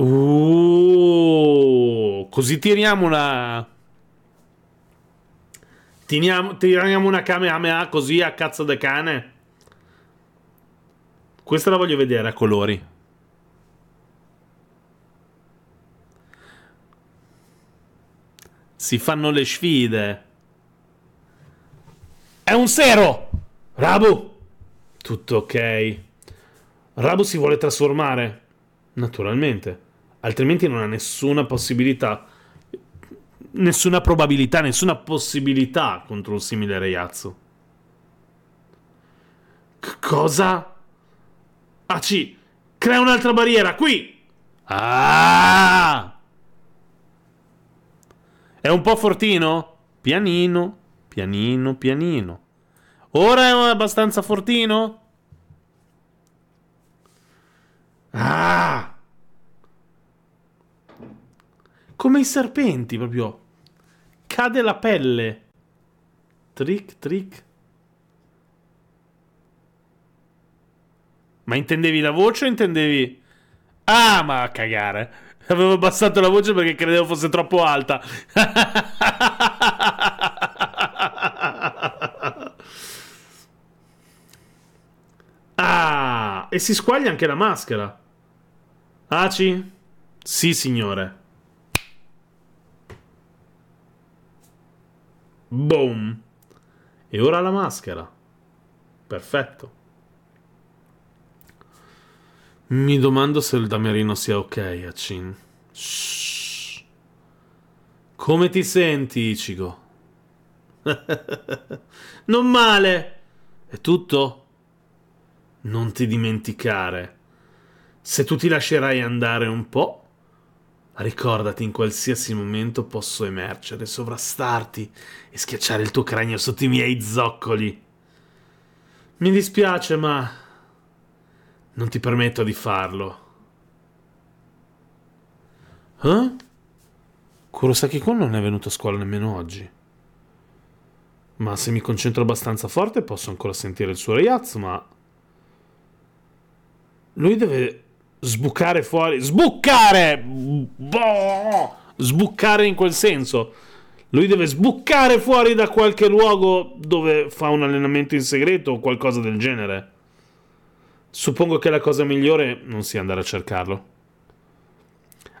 Uh, così tiriamo una. Tiriamo, tiriamo una Kamehameha così a cazzo de cane. Questa la voglio vedere a colori. Si fanno le sfide. È un sero! Rabu! Tutto ok. Rabu si vuole trasformare. Naturalmente altrimenti non ha nessuna possibilità, nessuna probabilità, nessuna possibilità contro un simile Reiazzo. C- cosa? AC, ah, crea un'altra barriera, qui! Ah! È un po' fortino? Pianino, pianino, pianino. Ora è abbastanza fortino? Come i serpenti, proprio. Cade la pelle. Trick, trick. Ma intendevi la voce o intendevi... Ah, ma a cagare. Avevo abbassato la voce perché credevo fosse troppo alta. ah, e si squaglia anche la maschera. Aci? Sì, signore. Boom! E ora la maschera. Perfetto. Mi domando se il damerino sia ok, Acin. Shh. Come ti senti, Ichigo? non male! È tutto? Non ti dimenticare. Se tu ti lascerai andare un po', Ricordati, in qualsiasi momento posso emergere, sovrastarti e schiacciare il tuo cranio sotto i miei zoccoli. Mi dispiace, ma non ti permetto di farlo. Eh? Kurosaki Kun non è venuto a scuola nemmeno oggi. Ma se mi concentro abbastanza forte posso ancora sentire il suo ragazzo, ma... Lui deve sbucare fuori, sbuccare, boh, sbuccare in quel senso. Lui deve sbuccare fuori da qualche luogo dove fa un allenamento in segreto o qualcosa del genere. Suppongo che la cosa migliore non sia andare a cercarlo.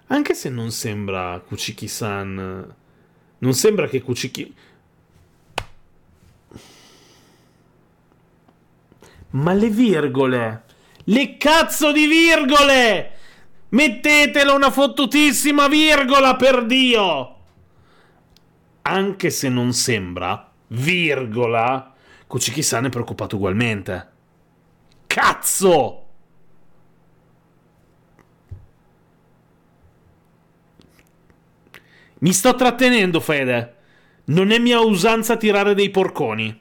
Anche se non sembra Kuchiki-san. Non sembra che Kuchiki. Ma le virgole. Le cazzo di virgole! Mettetelo una fottutissima virgola per Dio! Anche se non sembra, virgola, Kuchikisan è preoccupato ugualmente. Cazzo! Mi sto trattenendo, Fede. Non è mia usanza tirare dei porconi.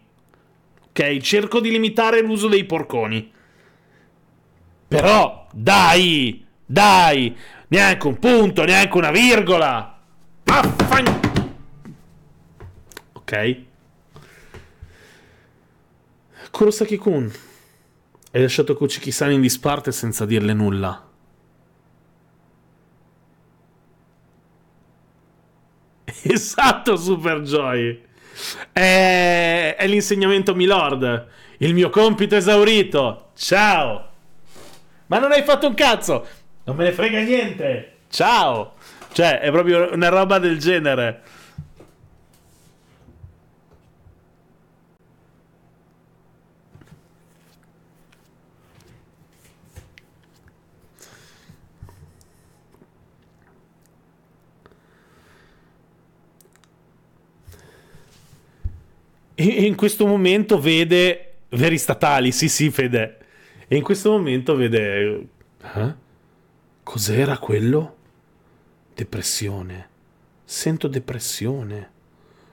Ok, cerco di limitare l'uso dei porconi. Però, dai, dai, neanche un punto, neanche una virgola. Affan... Ok. Kurosaki-kun. Hai lasciato Kuchikisan in disparte senza dirle nulla. Esatto, Super Joy. È, è l'insegnamento Milord. Il mio compito è esaurito. Ciao. Ma non hai fatto un cazzo! Non me ne frega niente! Ciao! Cioè, è proprio una roba del genere. in questo momento vede veri statali, sì sì Fede. E in questo momento vede... Eh? Cos'era quello? Depressione. Sento depressione.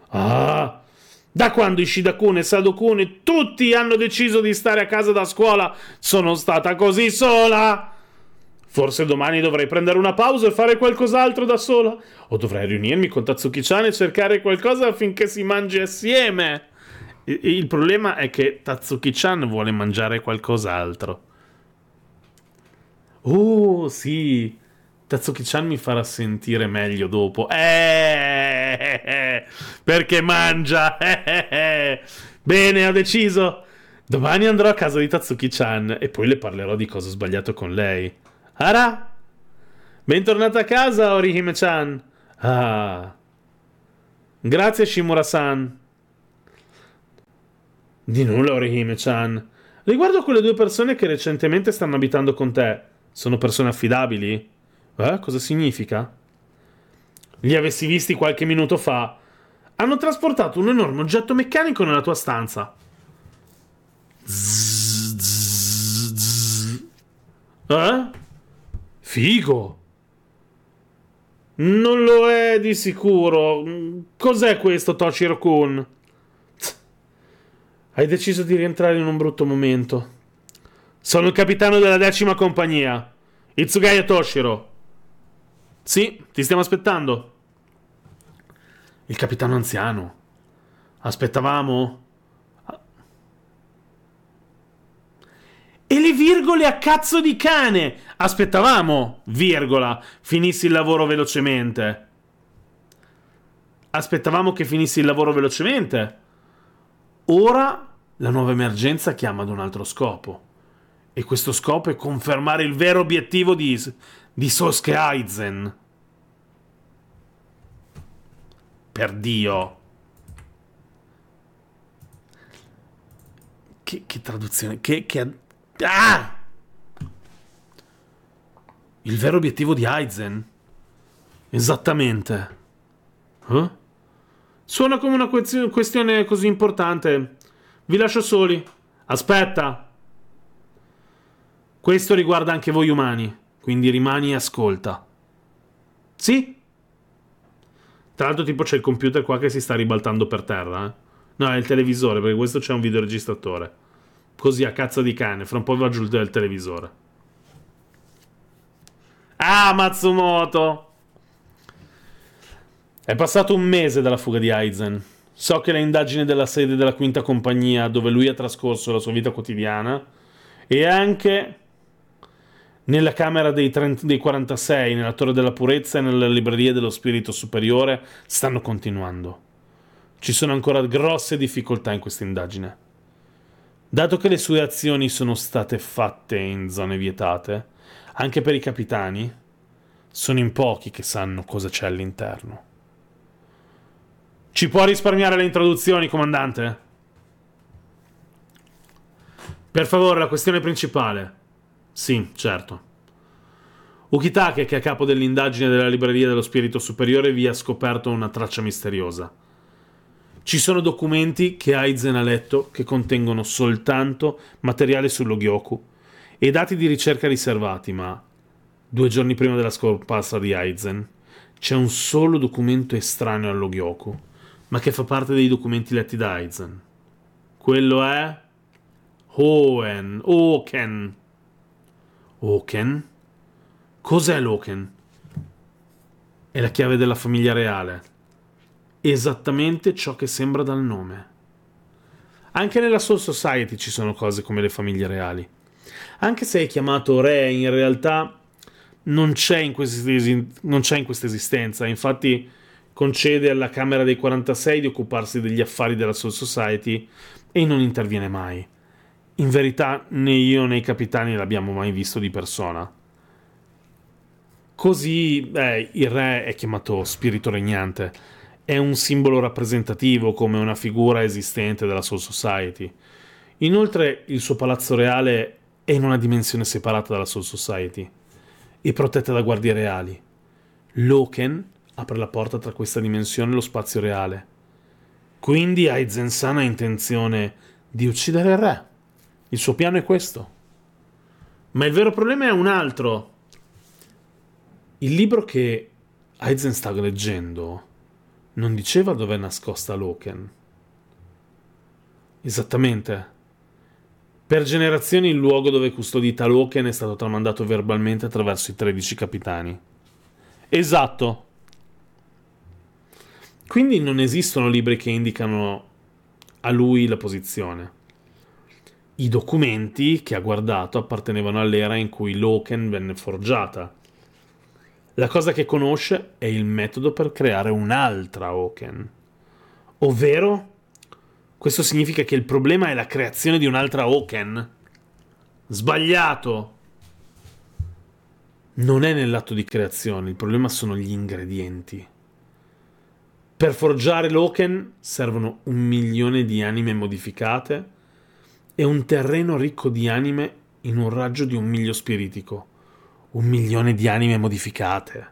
Ah! Da quando Ishidakune e Sadokune tutti hanno deciso di stare a casa da scuola, sono stata così sola! Forse domani dovrei prendere una pausa e fare qualcos'altro da sola? O dovrei riunirmi con Tatsuki-chan e cercare qualcosa affinché si mangi assieme? Il problema è che Tatsuki-chan vuole mangiare qualcos'altro. Oh, sì. Tatsuki-chan mi farà sentire meglio dopo. Eh, perché mangia. Bene, ho deciso. Domani andrò a casa di Tatsuki-chan e poi le parlerò di cosa ho sbagliato con lei. Ara? Bentornata a casa, Orihime-chan. Ah. Grazie, Shimura-san. Di nulla, eh. Orihime-chan. Riguardo quelle due persone che recentemente stanno abitando con te, sono persone affidabili? Eh, cosa significa? Li avessi visti qualche minuto fa. Hanno trasportato un enorme oggetto meccanico nella tua stanza. Zzz, Eh? Figo! Non lo è di sicuro. Cos'è questo, Toshiro-kun? Hai deciso di rientrare in un brutto momento. Sono il capitano della decima compagnia. Itsugaya Toshiro. Sì, ti stiamo aspettando. Il capitano anziano. Aspettavamo? E le virgole a cazzo di cane! Aspettavamo, virgola, finissi il lavoro velocemente. Aspettavamo che finissi il lavoro velocemente. Ora la nuova emergenza chiama ad un altro scopo. E questo scopo è confermare il vero obiettivo di, di Sosuke Aizen. Per Dio. Che, che traduzione? Che, che... Ah! Il vero obiettivo di Aizen. Esattamente. Huh? Eh? Suona come una questione così importante. Vi lascio soli. Aspetta. Questo riguarda anche voi umani, quindi rimani e ascolta. Sì? Tra l'altro tipo c'è il computer qua che si sta ribaltando per terra. Eh? No, è il televisore, perché questo c'è un videoregistratore. Così a cazzo di cane, fra un po' va giù il televisore. Ah, Matsumoto! È passato un mese dalla fuga di Aizen. So che le indagini della sede della quinta compagnia, dove lui ha trascorso la sua vita quotidiana, e anche nella Camera dei, 30, dei 46, nella Torre della Purezza e nella Libreria dello Spirito Superiore, stanno continuando. Ci sono ancora grosse difficoltà in questa indagine. Dato che le sue azioni sono state fatte in zone vietate, anche per i capitani, sono in pochi che sanno cosa c'è all'interno. Ci può risparmiare le introduzioni, comandante? Per favore, la questione principale. Sì, certo. Ukitake, che è a capo dell'indagine della libreria dello spirito superiore, vi ha scoperto una traccia misteriosa. Ci sono documenti che Aizen ha letto che contengono soltanto materiale sullo Gyoku e dati di ricerca riservati, ma due giorni prima della scomparsa di Aizen c'è un solo documento estraneo allo Gyoku ma che fa parte dei documenti letti da Aizen. Quello è Hohen, Oken. Oken? Cos'è l'Oken? È la chiave della famiglia reale. Esattamente ciò che sembra dal nome. Anche nella Soul Society ci sono cose come le famiglie reali. Anche se è chiamato re, in realtà non c'è in, questa esistenza. Infatti, concede alla Camera dei 46 di occuparsi degli affari della Soul Society e non interviene mai. In verità né io né i capitani l'abbiamo mai visto di persona. Così beh, il re è chiamato spirito regnante, è un simbolo rappresentativo come una figura esistente della Soul Society. Inoltre il suo palazzo reale è in una dimensione separata dalla Soul Society e protetta da guardie reali. Loken apre la porta tra questa dimensione e lo spazio reale. Quindi Aizen San ha intenzione di uccidere il re. Il suo piano è questo. Ma il vero problema è un altro. Il libro che Aizen sta leggendo non diceva dove è nascosta Loken. Esattamente. Per generazioni il luogo dove è custodita Loken è stato tramandato verbalmente attraverso i 13 capitani. Esatto, quindi non esistono libri che indicano a lui la posizione. I documenti che ha guardato appartenevano all'era in cui l'Oken venne forgiata. La cosa che conosce è il metodo per creare un'altra Oken. Ovvero, questo significa che il problema è la creazione di un'altra Oken. Sbagliato! Non è nell'atto di creazione, il problema sono gli ingredienti. Per forgiare l'Oken servono un milione di anime modificate e un terreno ricco di anime in un raggio di un miglio spiritico. Un milione di anime modificate.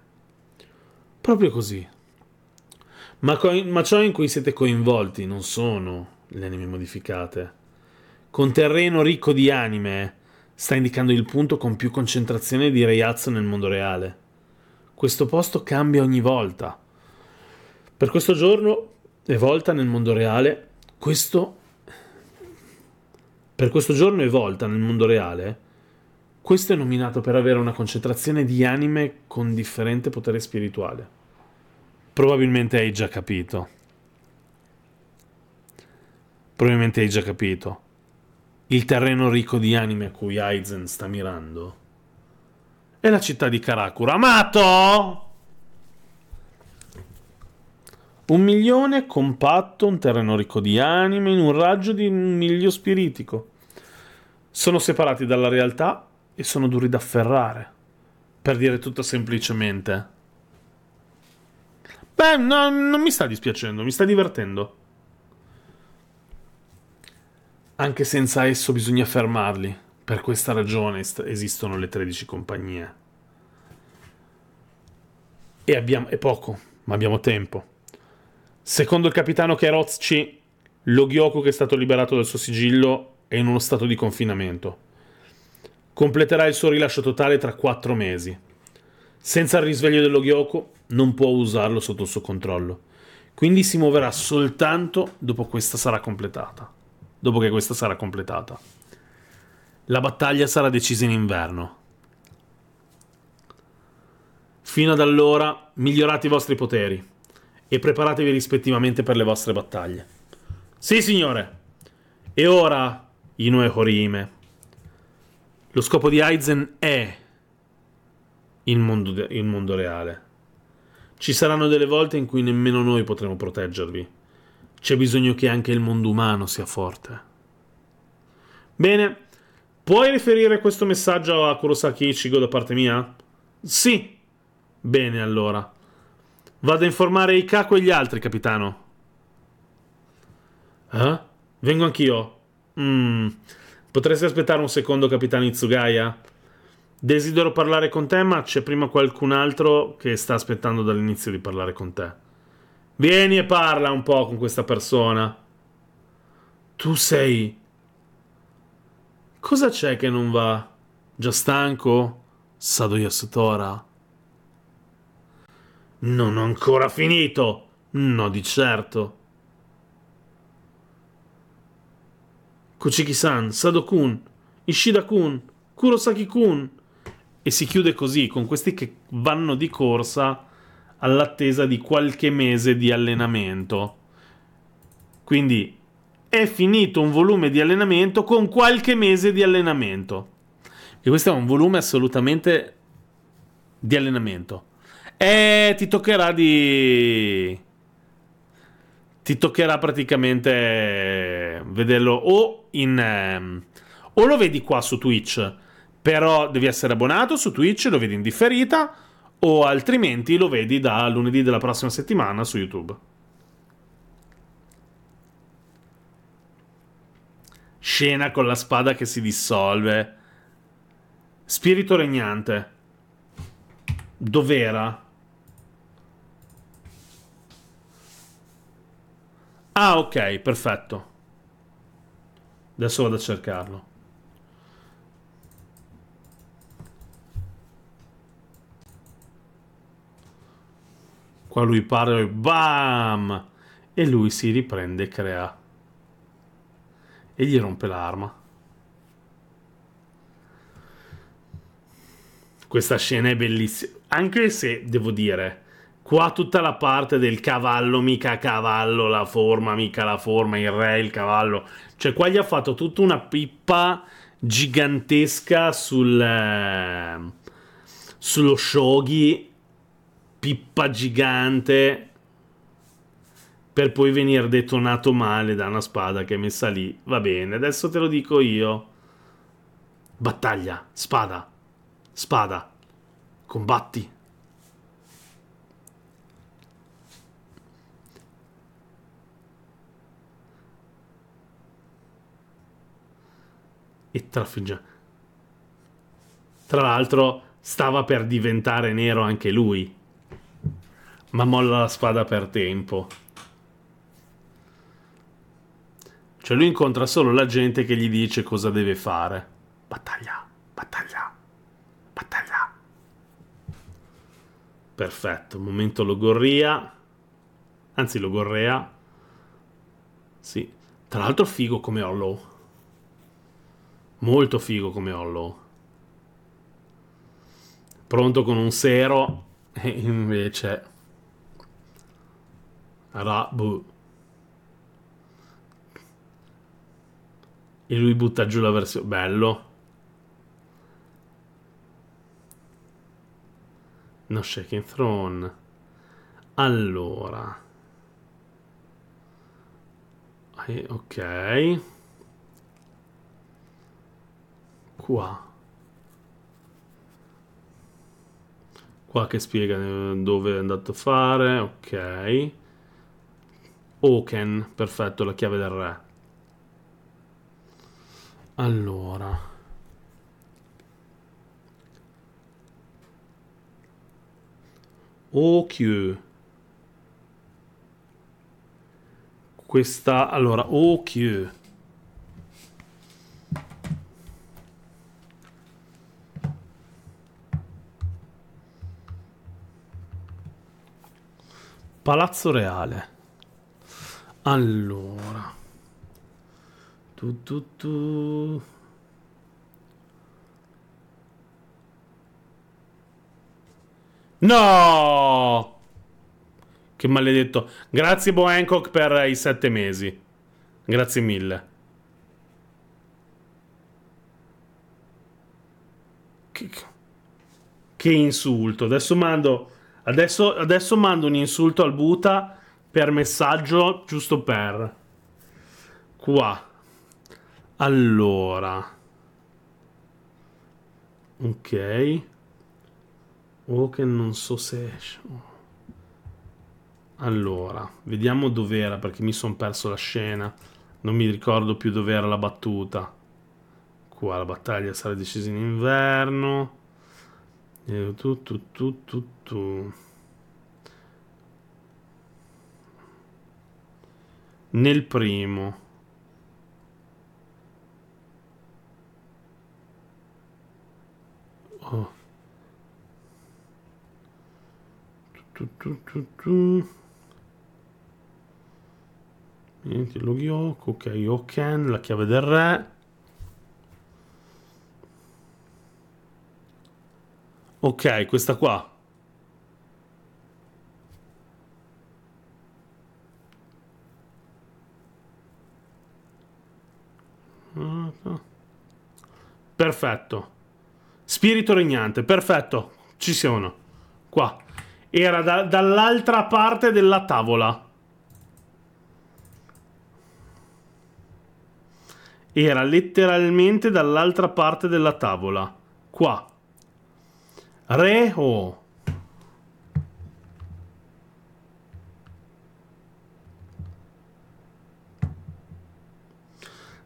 Proprio così. Ma, co- ma ciò in cui siete coinvolti non sono le anime modificate. Con terreno ricco di anime sta indicando il punto con più concentrazione di Reiazzo nel mondo reale. Questo posto cambia ogni volta per questo giorno e volta nel mondo reale, questo per questo giorno e volta nel mondo reale, questo è nominato per avere una concentrazione di anime con differente potere spirituale. Probabilmente hai già capito. Probabilmente hai già capito. Il terreno ricco di anime a cui Aizen sta mirando è la città di Karakura. Amato! Un milione compatto, un terreno ricco di anime, in un raggio di un miglio spiritico. Sono separati dalla realtà e sono duri da afferrare. Per dire tutto semplicemente. Beh, no, non mi sta dispiacendo, mi sta divertendo. Anche senza esso bisogna fermarli. Per questa ragione est- esistono le 13 compagnie. E, abbiamo, è poco, ma abbiamo tempo. Secondo il capitano Kerozzi, lo Gyoku che è stato liberato dal suo sigillo è in uno stato di confinamento. Completerà il suo rilascio totale tra quattro mesi. Senza il risveglio dello Gyoku non può usarlo sotto il suo controllo. Quindi si muoverà soltanto dopo questa sarà completata. Dopo che questa sarà completata. La battaglia sarà decisa in inverno. Fino ad allora, migliorate i vostri poteri e preparatevi rispettivamente per le vostre battaglie. Sì, signore! E ora, Inoue Horime, lo scopo di Aizen è il mondo, de- il mondo reale. Ci saranno delle volte in cui nemmeno noi potremo proteggervi. C'è bisogno che anche il mondo umano sia forte. Bene, puoi riferire questo messaggio a Kurosaki Ichigo da parte mia? Sì. Bene allora. Vado a informare Ikako e gli altri, capitano. Eh? Vengo anch'io. Mm. Potresti aspettare un secondo, capitano Itsugaya? Desidero parlare con te, ma c'è prima qualcun altro che sta aspettando dall'inizio di parlare con te. Vieni e parla un po' con questa persona. Tu sei. Cosa c'è che non va? Già stanco? Sadoya Sotora? Non ho ancora finito. No, di certo. Kuchiki-san, Sado-kun, Ishida-kun, Kurosaki-kun. E si chiude così, con questi che vanno di corsa all'attesa di qualche mese di allenamento. Quindi è finito un volume di allenamento con qualche mese di allenamento. E questo è un volume assolutamente di allenamento. Eh, ti toccherà di... Ti toccherà praticamente vederlo o in... Ehm, o lo vedi qua su Twitch, però devi essere abbonato su Twitch, lo vedi in differita, o altrimenti lo vedi da lunedì della prossima settimana su YouTube. Scena con la spada che si dissolve. Spirito regnante. Dov'era? Ah, ok, perfetto. Adesso vado a cercarlo. Qua lui parla e bam! E lui si riprende e crea. E gli rompe l'arma. Questa scena è bellissima. Anche se, devo dire, Qua tutta la parte del cavallo, mica cavallo, la forma, mica la forma, il re, il cavallo. Cioè qua gli ha fatto tutta una pippa gigantesca sul... Eh, sullo shoghi, pippa gigante, per poi venire detonato male da una spada che è messa lì. Va bene, adesso te lo dico io. Battaglia, spada, spada, combatti. e trafiggia. Tra l'altro stava per diventare nero anche lui, ma molla la spada per tempo. Cioè lui incontra solo la gente che gli dice cosa deve fare. Battaglia, battaglia, battaglia. Perfetto, momento logorria. Anzi, logorrea. Sì. Tra l'altro figo come Hollow. Molto figo come Hollow. Pronto con un sero e invece... Rabu. E lui butta giù la versione... Bello. No Shaking Throne. Allora. ok qua. Qua che spiega eh, dove è andato a fare, ok. Oken, perfetto, la chiave del re. Allora. OQ. Questa, allora, OQ. Palazzo Reale. Allora. Tu, tu, tu. No! Che maledetto. Grazie Bo Hancock per i sette mesi. Grazie mille. Che, che insulto. Adesso mando Adesso, adesso mando un insulto al Buta per messaggio, giusto per. Qua. Allora. Ok. Oh, che non so se esce. Allora, vediamo dov'era perché mi sono perso la scena. Non mi ricordo più dov'era la battuta. Qua la battaglia sarà decisa in inverno. Eh, tu, tu, tu, tu, tu. Nel primo. Oh. Tu, tu, tu, tu. Niente, lo Gyoko, ok, Oken, la chiave del re. Ok, questa qua. Perfetto. Spirito regnante, perfetto. Ci siamo. Qua. Era da, dall'altra parte della tavola. Era letteralmente dall'altra parte della tavola. Qua. Reho.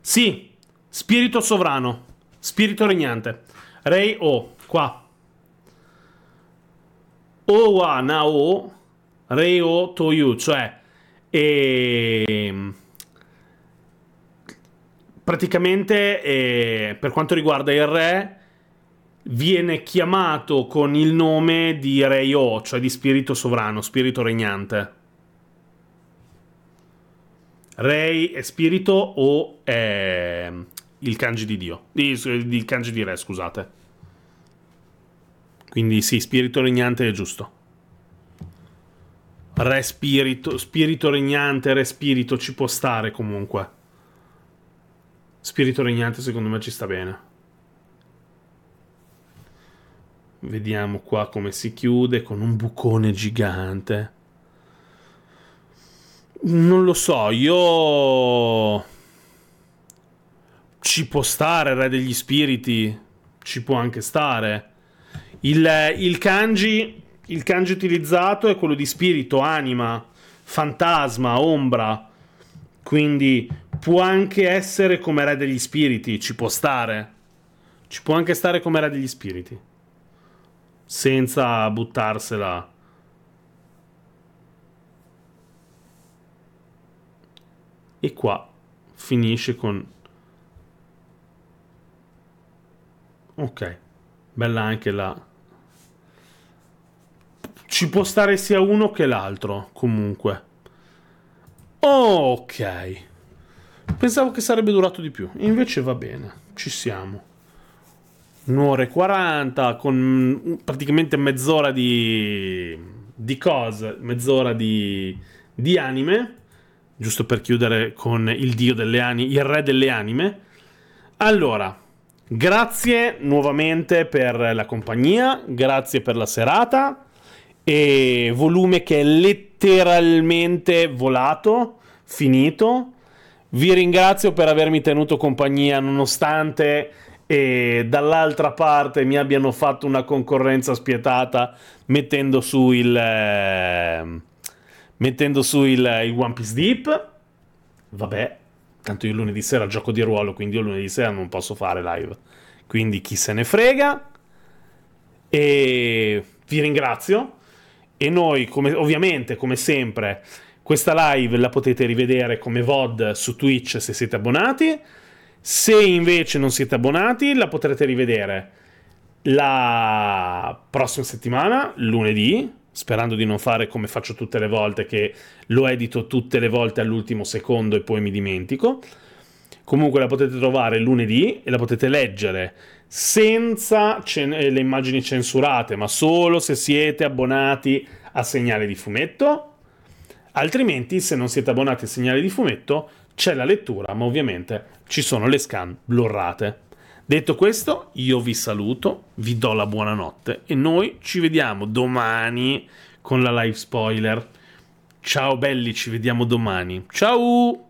Sì, spirito sovrano, spirito regnante. Rei O, qua. Owa Nao Rei O to you, cioè... E... Ehm, praticamente, e, eh, per quanto riguarda il re, viene chiamato con il nome di Rei O, cioè di spirito sovrano, spirito regnante. Rei è spirito o è il kanji di Dio, il kanji di Re, scusate. Quindi sì, spirito regnante è giusto. Re spirito, spirito regnante, re spirito ci può stare comunque. Spirito regnante secondo me ci sta bene. Vediamo qua come si chiude con un bucone gigante. Non lo so, io... Ci può stare, Re degli Spiriti. Ci può anche stare. Il, il, kanji, il kanji utilizzato è quello di spirito, anima, fantasma, ombra. Quindi può anche essere come Re degli Spiriti. Ci può stare. Ci può anche stare come Re degli Spiriti senza buttarsela. E qua finisce con... Ok, bella anche la... Ci può stare sia uno che l'altro, comunque. Ok. Pensavo che sarebbe durato di più, invece va bene, ci siamo un'ora e 40 con praticamente mezz'ora di, di cose, mezz'ora di, di anime, giusto per chiudere con il dio delle anime, il re delle anime. Allora, grazie nuovamente per la compagnia, grazie per la serata e volume che è letteralmente volato, finito. Vi ringrazio per avermi tenuto compagnia nonostante e dall'altra parte mi abbiano fatto una concorrenza spietata mettendo su il, ehm, mettendo su il, il One Piece Deep. Vabbè, tanto io lunedì sera gioco di ruolo, quindi io lunedì sera non posso fare live. Quindi chi se ne frega. E vi ringrazio. E noi, come, ovviamente, come sempre, questa live la potete rivedere come VOD su Twitch se siete abbonati. Se invece non siete abbonati, la potrete rivedere la prossima settimana, lunedì, sperando di non fare come faccio tutte le volte, che lo edito tutte le volte all'ultimo secondo e poi mi dimentico. Comunque la potete trovare lunedì e la potete leggere senza cen- eh, le immagini censurate, ma solo se siete abbonati a Segnale di Fumetto. Altrimenti, se non siete abbonati a Segnale di Fumetto, c'è la lettura, ma ovviamente ci sono le scan blurrate. Detto questo, io vi saluto, vi do la buonanotte e noi ci vediamo domani con la live spoiler. Ciao belli, ci vediamo domani. Ciao!